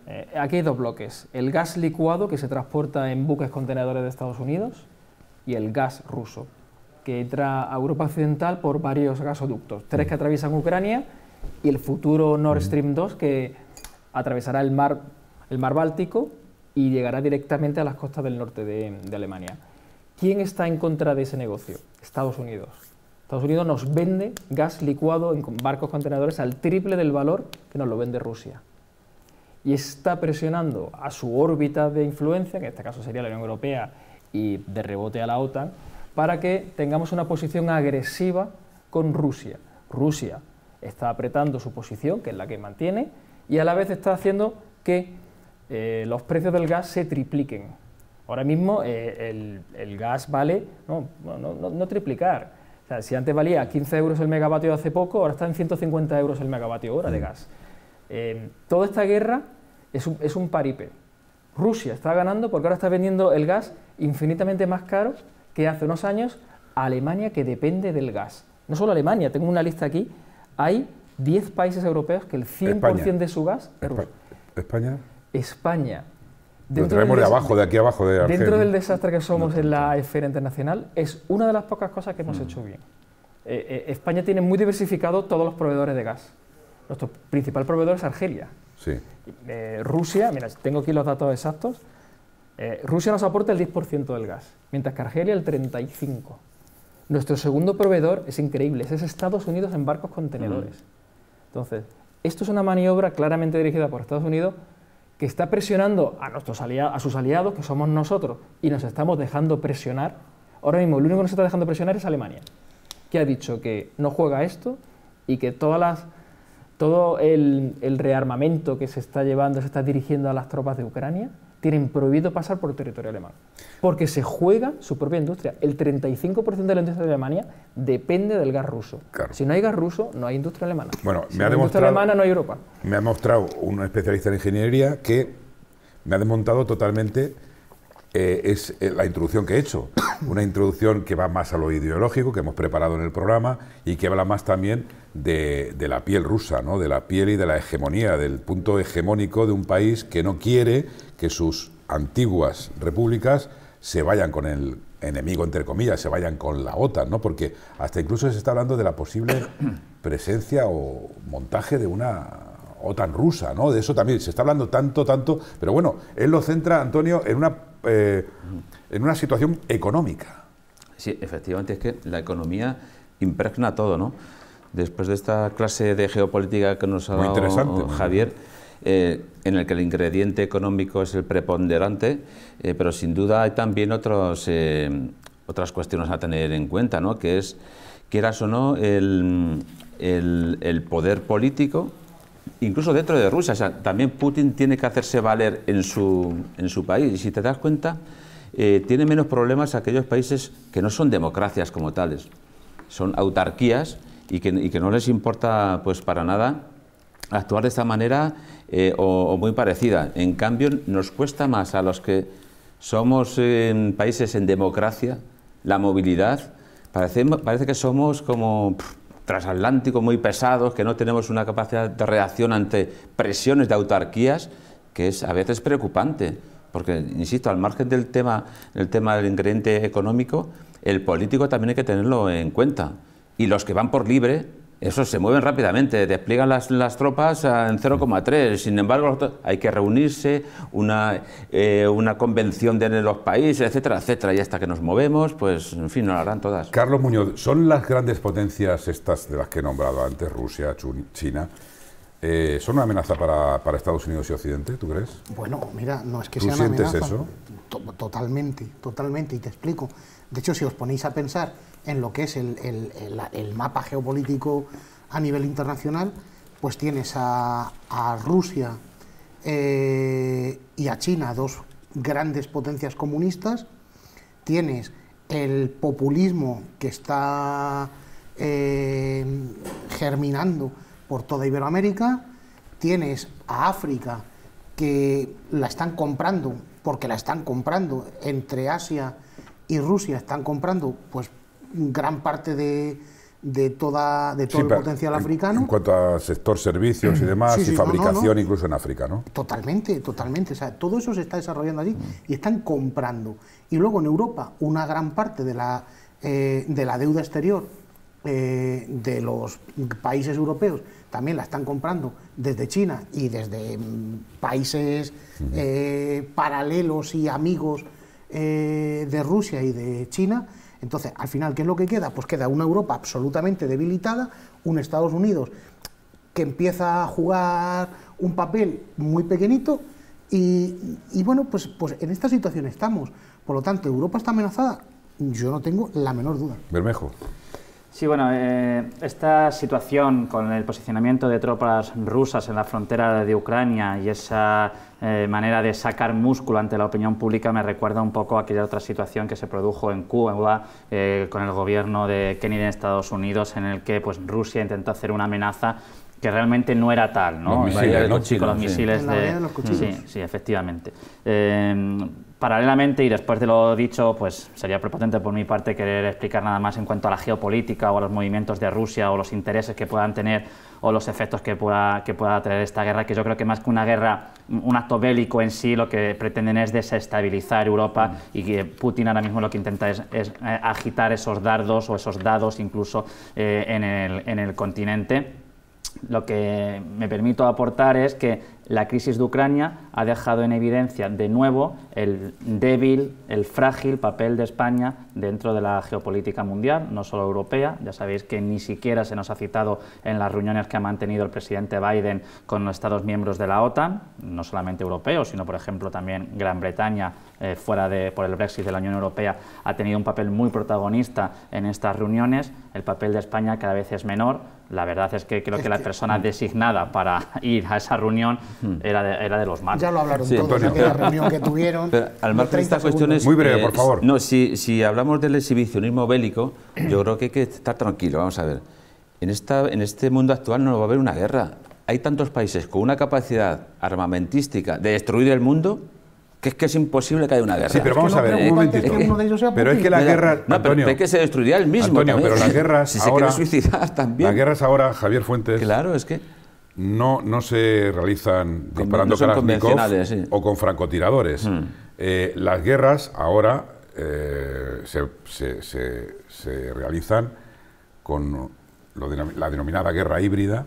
Eh, aquí hay dos bloques, el gas licuado que se transporta en buques contenedores de Estados Unidos y el gas ruso, que entra a Europa Occidental por varios gasoductos, tres que mm. atraviesan Ucrania y el futuro Nord mm. Stream 2 que atravesará el mar el mar Báltico y llegará directamente a las costas del norte de, Alemania. ¿Quién está en contra de ese negocio? Estados Unidos. Estados Unidos nos vende gas licuado en barcos contenedores al triple del valor que nos lo vende Rusia. Y está presionando a su órbita de influencia, que en este caso sería la Unión Europea y de rebote a la OTAN, para que tengamos una posición agresiva con Rusia. Rusia está apretando su posición, que es la que mantiene, y a la vez está haciendo que eh, los precios del gas se tripliquen. Ahora mismo eh, el, gas vale, no, no, no, triplicar. si antes valía 15 euros el megavatio hace poco, ahora está en 150 euros el megavatio hora de mm. gas. Eh, toda esta guerra es un, paripe. Rusia está ganando porque ahora está vendiendo el gas infinitamente más caro que hace unos años a Alemania que depende del gas. No solo Alemania, tengo una lista aquí, hay 10 países europeos que el 100% de su gas es ruso. España. España. Dentro de abajo, de aquí abajo. De dentro del desastre que somos en la esfera internacional, es una de las pocas cosas que hemos mm. hecho bien. Eh, eh, España tiene muy diversificado todos los proveedores de gas. Nuestro principal proveedor es Argelia. Eh, Rusia, mira, tengo aquí los datos exactos. Rusia nos aporta el 10% del gas, mientras que Argelia el 35%. Nuestro segundo proveedor es increíble, es Estados Unidos en barcos contenedores. Mm. Entonces, esto es una maniobra claramente dirigida por Estados Unidos que está presionando a, nuestros aliados, a sus aliados, que somos nosotros, y nos estamos dejando presionar, ahora mismo el único que nos está dejando presionar es Alemania, que ha dicho que no juega esto y que todas todo el, el rearmamento que se está llevando se está dirigiendo a las tropas de Ucrania tienen prohibido pasar por el territorio alemán, porque se juega su propia industria. El 35% de la industria de Alemania depende del gas ruso. Si no hay gas ruso, no hay industria alemana. Bueno, si me no hay industria alemana, no hay Europa. Me ha mostrado un especialista en ingeniería que me ha desmontado totalmente eh, es eh, la introducción que he hecho. Una introducción que va más a lo ideológico, que hemos preparado en el programa, y que habla más también de, de la piel rusa, ¿no? de la piel y de la hegemonía, del punto hegemónico de un país que no quiere que sus antiguas repúblicas se vayan con el enemigo, entre comillas, se vayan con la OTAN, ¿no? Porque hasta incluso se está hablando de la posible presencia o montaje de una OTAN rusa, ¿no? De eso también se está hablando tanto, tanto, pero bueno, él lo centra, Antonio, en una eh, en una situación económica. Sí, efectivamente, es que la economía impregna todo, ¿no? Después de esta clase de geopolítica que nos ha dado Javier, eh, en el que el ingrediente económico es el preponderante, eh, pero sin duda hay también otros, otras cuestiones a tener en cuenta, ¿no? Que es, quieras o no, el poder político incluso dentro de Rusia. también Putin tiene que hacerse valer en su, en su país. Y si te das cuenta, eh, tiene menos problemas aquellos países que no son democracias como tales. Son autarquías y que, no les importa pues para nada actuar de esta manera eh, o, muy parecida. En cambio, nos cuesta más a los que somos en países en democracia la movilidad. Parece, que somos como transatlánticos muy pesados, que no tenemos una capacidad de reacción ante presiones de autarquías, que es a veces preocupante, porque, insisto, al margen del tema, tema del ingrediente económico, el político también hay que tenerlo en cuenta. Y los que van por libre eso se mueven rápidamente, despliegan las, las tropas en 0,3. Sin embargo, hay que reunirse, una, eh, una convención de los países, etcétera, etcétera. Y hasta que nos movemos, pues, en fin, no lo harán todas. Carlos Muñoz, ¿son las grandes potencias estas de las que he nombrado antes, Rusia, China, eh, ¿Son una amenaza para, para, Estados Unidos y Occidente, tú crees? Bueno, mira, no es que ¿Tú sientes eso? totalmente, totalmente, y te explico. De hecho, si os ponéis a pensar en lo que es el, mapa geopolítico a nivel internacional, pues tienes a, Rusia eh, y a China, dos grandes potencias comunistas, tienes el populismo que está eh, germinando por toda Iberoamérica, tienes a África que la están comprando, porque la están comprando entre Asia y Rusia están comprando pues gran parte de, de, toda, todo el potencial africano. En cuanto a sector servicios y demás, y fabricación incluso en África, ¿no? Totalmente, totalmente. O sea, todo eso se está desarrollando allí mm. y están comprando. Y luego en Europa, una gran parte de la, eh, de la deuda exterior eh, de los países europeos también la están comprando desde China y desde mm, países eh, paralelos y amigos eh, de Rusia y de China. Entonces, al final, ¿qué es lo que queda? Pues queda una Europa absolutamente debilitada, un Estados Unidos que empieza a jugar un papel muy pequeñito y, bueno, pues, pues en esta situación estamos. Por lo tanto, Europa está amenazada, yo no tengo la menor duda. Bermejo. Sí, bueno, eh, esta situación con el posicionamiento de tropas rusas en la frontera de Ucrania y esa eh, manera de sacar músculo ante la opinión pública me recuerda un poco a aquella otra situación que se produjo en Cuba eh, con el gobierno de Kennedy en Estados Unidos, en el que pues, Rusia intentó hacer una amenaza que realmente no era tal, ¿no? misiles, con los misiles de... sí, sí, efectivamente. Eh, paralelamente y después de lo dicho, pues sería prepotente por mi parte querer explicar nada más en cuanto a la geopolítica o a los movimientos de Rusia o los intereses que puedan tener o los efectos que pueda, que pueda traer esta guerra, que yo creo que más que una guerra, un acto bélico en sí, lo que pretenden es desestabilizar Europa mm. y que Putin ahora mismo lo que intenta es, eh, agitar esos dardos o esos dados incluso eh, en, el, en el continente lo que me permito aportar es que la crisis de Ucrania ha dejado en evidencia de nuevo el débil, el frágil papel de España dentro de la geopolítica mundial, no solo europea. Ya sabéis que ni siquiera se nos ha citado en las reuniones que ha mantenido el presidente Biden con los Estados miembros de la OTAN, no solamente europeos, sino por ejemplo también Gran Bretaña, eh, fuera de, por el Brexit de la Unión Europea, ha tenido un papel muy protagonista en estas reuniones. El papel de España cada vez es menor. La verdad es que creo que la persona mm. designada para ir a esa reunión era de, era de los malos. Ya lo hablaron todos en aquella reunión que tuvieron. al margen cuestión es. Muy breve, eh, por favor. No, si, si hablamos del exhibicionismo bélico, yo creo que hay que estar tranquilo, vamos a ver. En, esta, en este mundo actual no va a haber una guerra. Hay tantos países con una capacidad armamentística de destruir el mundo que es que es imposible que haya una guerra. Sí, pero vamos a ver, un momentito. pero es que la guerra... No, pero es que se destruiría el mismo Antonio, pero las guerras si ahora... se quiere suicidar también. Las guerras ahora, Javier Fuentes... Claro, es que no, no se realizan disparando no o con francotiradores. Hmm. Eh, las guerras ahora eh, se, se, realizan con la denominada guerra híbrida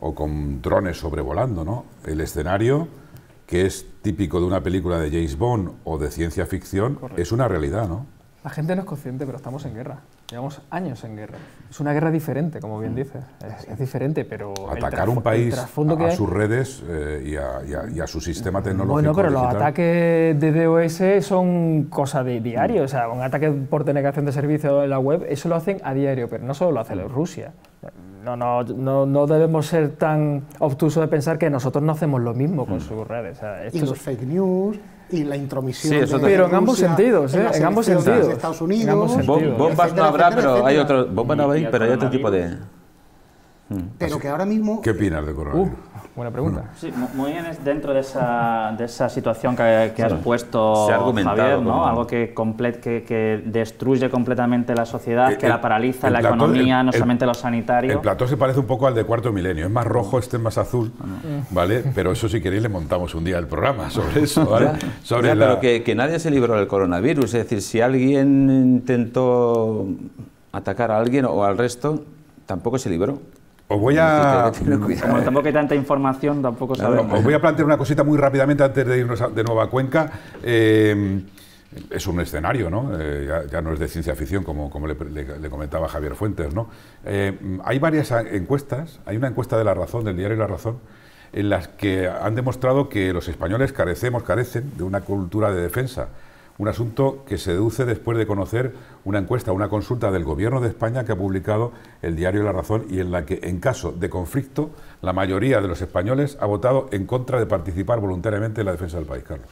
o con drones sobrevolando ¿no? el escenario que es típico de una película de James Bond o de ciencia ficción, es una realidad, ¿no? La gente no es consciente, pero estamos en guerra. Llevamos años en guerra. Es una guerra diferente, como bien mm. dices. Es, diferente, pero... Atacar un país a, sus redes eh, y, a, su sistema mm, tecnológico Bueno, pero los ataques de DOS son cosa de diario. Mm. O sea, un ataque por denegación de servicio en la web, eso lo hacen a diario, pero no solo lo hace Rusia. No, no, no, debemos ser tan obtuso de pensar que nosotros no hacemos lo mismo con sus redes. y los fake news y la intromisión. Sí, eso de pero en ambos sentidos, ¿eh? en, ambos sentidos. De Estados Unidos. Sentidos. Bombas no habrá, pero hay otro, bombas no habrá, pero hay otro tipo de. Pero mm. que ahora mismo. ¿Qué opinas de Corona? Buena pregunta. Sí, muy bien dentro de esa, situación que, que has puesto, Javier, ¿no? Algo que, destruye completamente la sociedad, eh, que la paraliza, la economía, no solamente lo sanitario. El plató se parece un poco al de Cuarto Milenio, es más rojo, este es más azul, ah, mm. ¿vale? Pero eso si queréis le montamos un día el programa sobre eso, ¿vale? sobre Pero que nadie se libró del coronavirus, es decir, si alguien intentó atacar a alguien o al resto, tampoco se libró. Os voy a. Mm. tampoco tanta información, tampoco voy a plantear una cosita muy rápidamente antes de irnos de nuevo a Cuenca. Eh, es un escenario, ¿no? Eh, ya, no es de ciencia ficción, como, como le, comentaba Javier Fuentes, ¿no? Eh, hay varias encuestas, hay una encuesta de La Razón, del diario La Razón, en las que han demostrado que los españoles carecemos, carecen de una cultura de defensa un asunto que se deduce después de conocer una encuesta, una consulta del Gobierno de España que ha publicado el diario La Razón y en la que, en caso de conflicto, la mayoría de los españoles ha votado en contra de participar voluntariamente en la defensa del país, Carlos.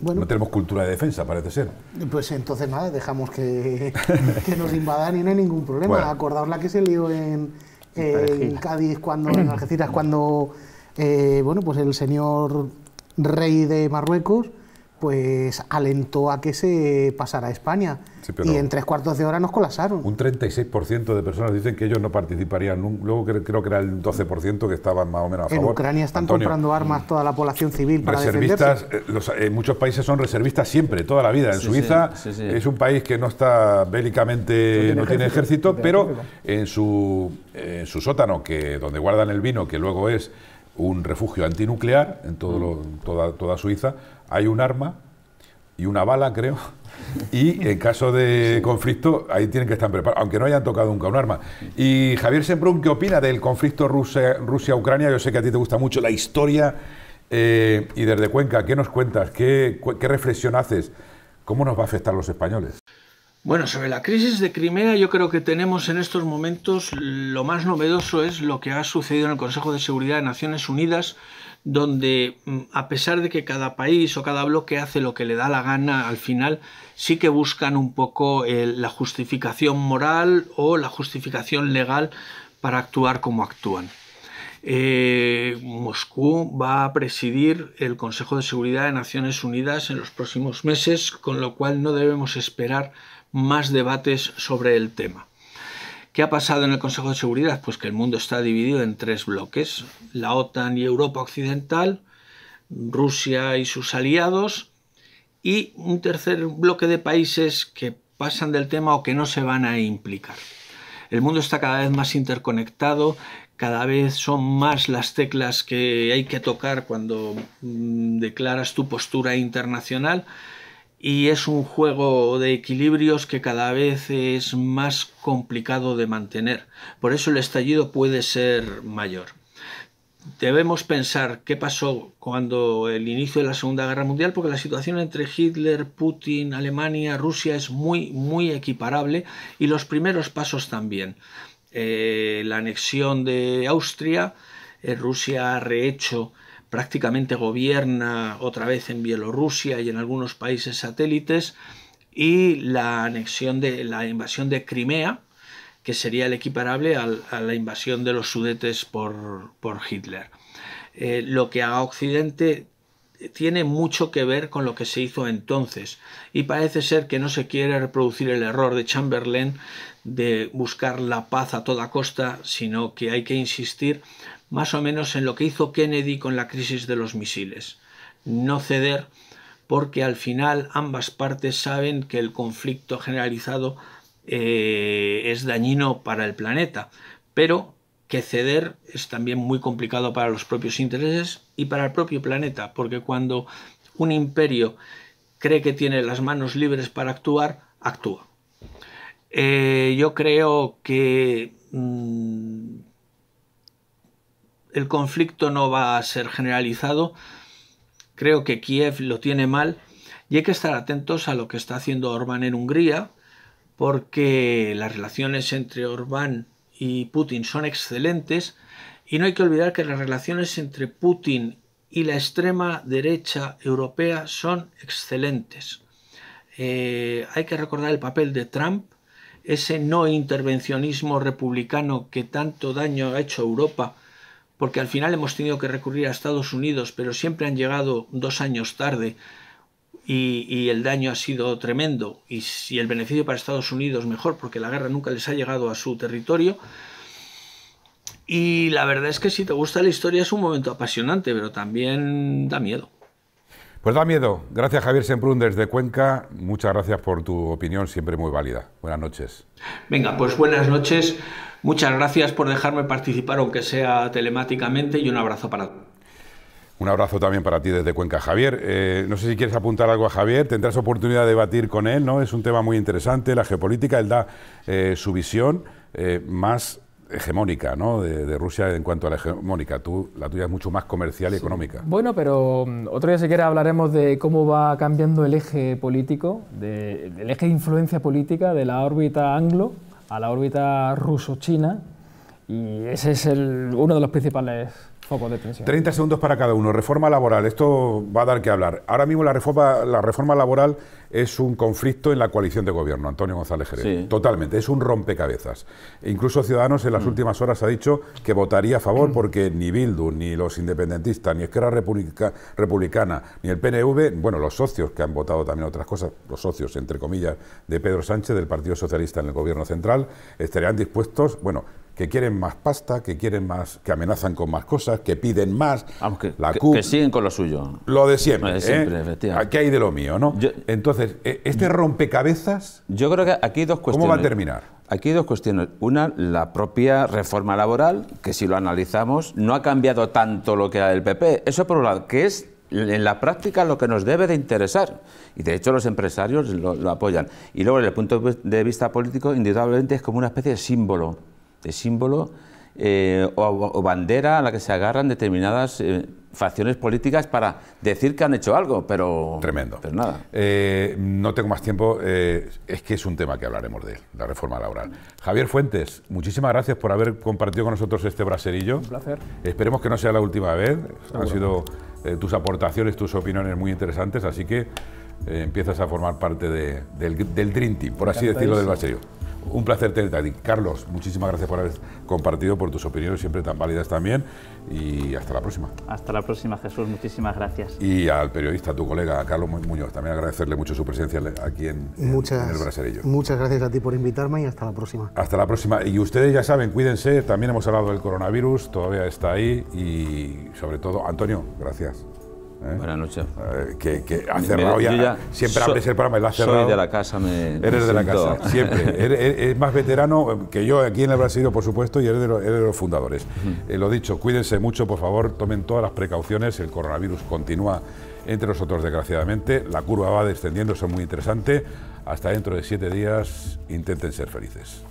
Bueno, no tenemos cultura de defensa, parece ser. Pues entonces nada, dejamos que, nos invadan y no hay ningún problema. Acordaos la que se lió en, en Cádiz, cuando, en Algeciras, cuando eh, bueno, pues el señor rey de Marruecos pues alentó a que se pasara a España. y en tres cuartos de hora nos colapsaron. Un 36% de personas dicen que ellos no participarían. Luego creo que era el 12% que estaban más o menos a favor. En Ucrania están comprando armas toda la población civil para defenderse. Eh, eh, muchos países son reservistas siempre, toda la vida. En Suiza es un país que no está bélicamente, no tiene ejército, pero en su, en su sótano, que donde guardan el vino, que luego es un refugio antinuclear en todo mm. toda, toda Suiza, hay un arma y una bala, creo, y en caso de conflicto, ahí tienen que estar preparados, aunque no hayan tocado nunca un arma. Y Javier Semprún, ¿qué opina del conflicto Rusia-Ucrania? Yo sé que a ti te gusta mucho la historia eh, y desde Cuenca, ¿qué nos cuentas? ¿Qué, ¿Qué reflexión haces? ¿Cómo nos va a afectar a los españoles? Bueno, sobre la crisis de Crimea, yo creo que tenemos en estos momentos lo más novedoso es lo que ha sucedido en el Consejo de Seguridad de Naciones Unidas donde mm, a pesar de que cada país o cada bloque hace lo que le da la gana al final, sí que buscan un poco eh, la justificación moral o la justificación legal para actuar como actúan. Eh, Moscú va a presidir el Consejo de Seguridad de Naciones Unidas en los próximos meses, con lo cual no debemos esperar más debates sobre el tema. ¿Qué ha pasado en el Consejo de Seguridad? Pues que el mundo está dividido en tres bloques, la OTAN y Europa Occidental, Rusia y sus aliados, y un tercer bloque de países que pasan del tema o que no se van a implicar. El mundo está cada vez más interconectado, cada vez son más las teclas que hay que tocar cuando mm, declaras tu postura internacional y es un juego de equilibrios que cada vez es más complicado de mantener. Por eso el estallido puede ser mayor. Debemos pensar qué pasó cuando el inicio de la Segunda Guerra Mundial, porque la situación entre Hitler, Putin, Alemania, Rusia es muy, muy equiparable y los primeros pasos también. Eh, la anexión de Austria, eh, Rusia ha rehecho prácticamente gobierna otra vez en Bielorrusia y en algunos países satélites, y la anexión de la invasión de Crimea, que sería el equiparable a la invasión de los sudetes por, Hitler. Eh, lo que haga Occidente tiene mucho que ver con lo que se hizo entonces y parece ser que no se quiere reproducir el error de Chamberlain de buscar la paz a toda costa, sino que hay que insistir más o menos en lo que hizo Kennedy con la crisis de los misiles. No ceder porque al final ambas partes saben que el conflicto generalizado eh, es dañino para el planeta, pero que ceder es también muy complicado para los propios intereses y para el propio planeta, porque cuando un imperio cree que tiene las manos libres para actuar, actúa. Eh, yo creo que mm, el conflicto no va a ser generalizado. Creo que Kiev lo tiene mal y hay que estar atentos a lo que está haciendo Orbán en Hungría, porque las relaciones entre Orbán y Putin son excelentes y no hay que olvidar que las relaciones entre Putin y la extrema derecha europea son excelentes. Eh, hay que recordar el papel de Trump, ese no intervencionismo republicano que tanto daño ha hecho a Europa porque al final hemos tenido que recurrir a Estados Unidos, pero siempre han llegado dos años tarde y, el daño ha sido tremendo. Y, si el beneficio para Estados Unidos mejor, porque la guerra nunca les ha llegado a su territorio. Y la verdad es que si te gusta la historia es un momento apasionante, pero también da miedo. Pues da miedo. Gracias Javier Semprún desde Cuenca. Muchas gracias por tu opinión, siempre muy válida. Buenas noches. Venga, pues buenas noches. Muchas gracias por dejarme participar, aunque sea telemáticamente, y un abrazo para ti. Un abrazo también para ti desde Cuenca, Javier. Eh, no sé si quieres apuntar algo a Javier, tendrás oportunidad de debatir con él, ¿no? Es un tema muy interesante, la geopolítica, él da eh, su visión eh, más hegemónica, ¿no? De, Rusia en cuanto a la hegemónica. Tú, la tuya es mucho más comercial y económica. Bueno, pero mm, otro día siquiera hablaremos de cómo va cambiando el eje político, de, el eje de influencia política de la órbita anglo a la órbita ruso-china. Y ese es el, uno de los principales 30 segundos para cada uno. Reforma laboral, esto va a dar que hablar. Ahora mismo la reforma, la reforma laboral es un conflicto en la coalición de gobierno, Antonio González Jerez. Totalmente, es un rompecabezas. E incluso Ciudadanos en las mm. últimas horas ha dicho que votaría a favor mm. porque ni Bildu, ni los independentistas, ni Esquerra Republicana, ni el PNV, bueno, los socios que han votado también otras cosas, los socios, entre comillas, de Pedro Sánchez, del Partido Socialista en el gobierno central, estarían dispuestos, bueno, que quieren más pasta, que quieren más, que amenazan con más cosas, que piden más. Vamos, que, la que, siguen con lo suyo. Lo de siempre. ¿eh? Aquí hay de lo mío, ¿no? Entonces, e, este mm. rompecabezas. Yo creo que aquí hay dos cuestiones. ¿Cómo va a terminar? Aquí hay dos cuestiones. Una, la propia reforma laboral, que si lo analizamos, no ha cambiado tanto lo que era el PP. Eso por un lado, que es en la práctica lo que nos debe de interesar. Y de hecho los empresarios lo, lo apoyan. Y luego desde el punto de vista político, indudablemente es como una especie de símbolo de símbolo eh, o, bandera a la que se agarran determinadas eh, facciones políticas para decir que han hecho algo, pero... Tremendo. nada. Eh, no tengo más tiempo, es que es un tema que hablaremos de él, la reforma laboral. Javier Fuentes, muchísimas gracias por haber compartido con nosotros este braserillo. Un placer. Esperemos que no sea la última vez, han sido tus aportaciones, tus opiniones muy interesantes, así que empiezas a formar parte del, del Dream Team, por así decirlo, del braserillo. Un placer tenerte aquí. Carlos, muchísimas gracias por haber compartido, por tus opiniones siempre tan válidas también. Y hasta la próxima. Hasta la próxima, Jesús. Muchísimas gracias. Y al periodista, tu colega, Carlos Muñoz, también agradecerle mucho su presencia aquí en, en el Braserillo. Muchas gracias a ti por invitarme y hasta la próxima. Hasta la próxima. Y ustedes ya saben, cuídense. También hemos hablado del coronavirus, todavía está ahí. Y sobre todo, Antonio, gracias. ¿Eh? Buenas noches. Eh, que, que, ya, Siempre so, el programa y lo cerrado. Soy de la casa, me. Eres de la casa, siempre. es más veterano que yo aquí en el Brasil, por supuesto, y eres de, los, fundadores. Eh, lo dicho, cuídense mucho, por favor, tomen todas las precauciones. El coronavirus continúa entre nosotros, desgraciadamente. La curva va descendiendo, eso es muy interesante. Hasta dentro de siete días, intenten ser felices.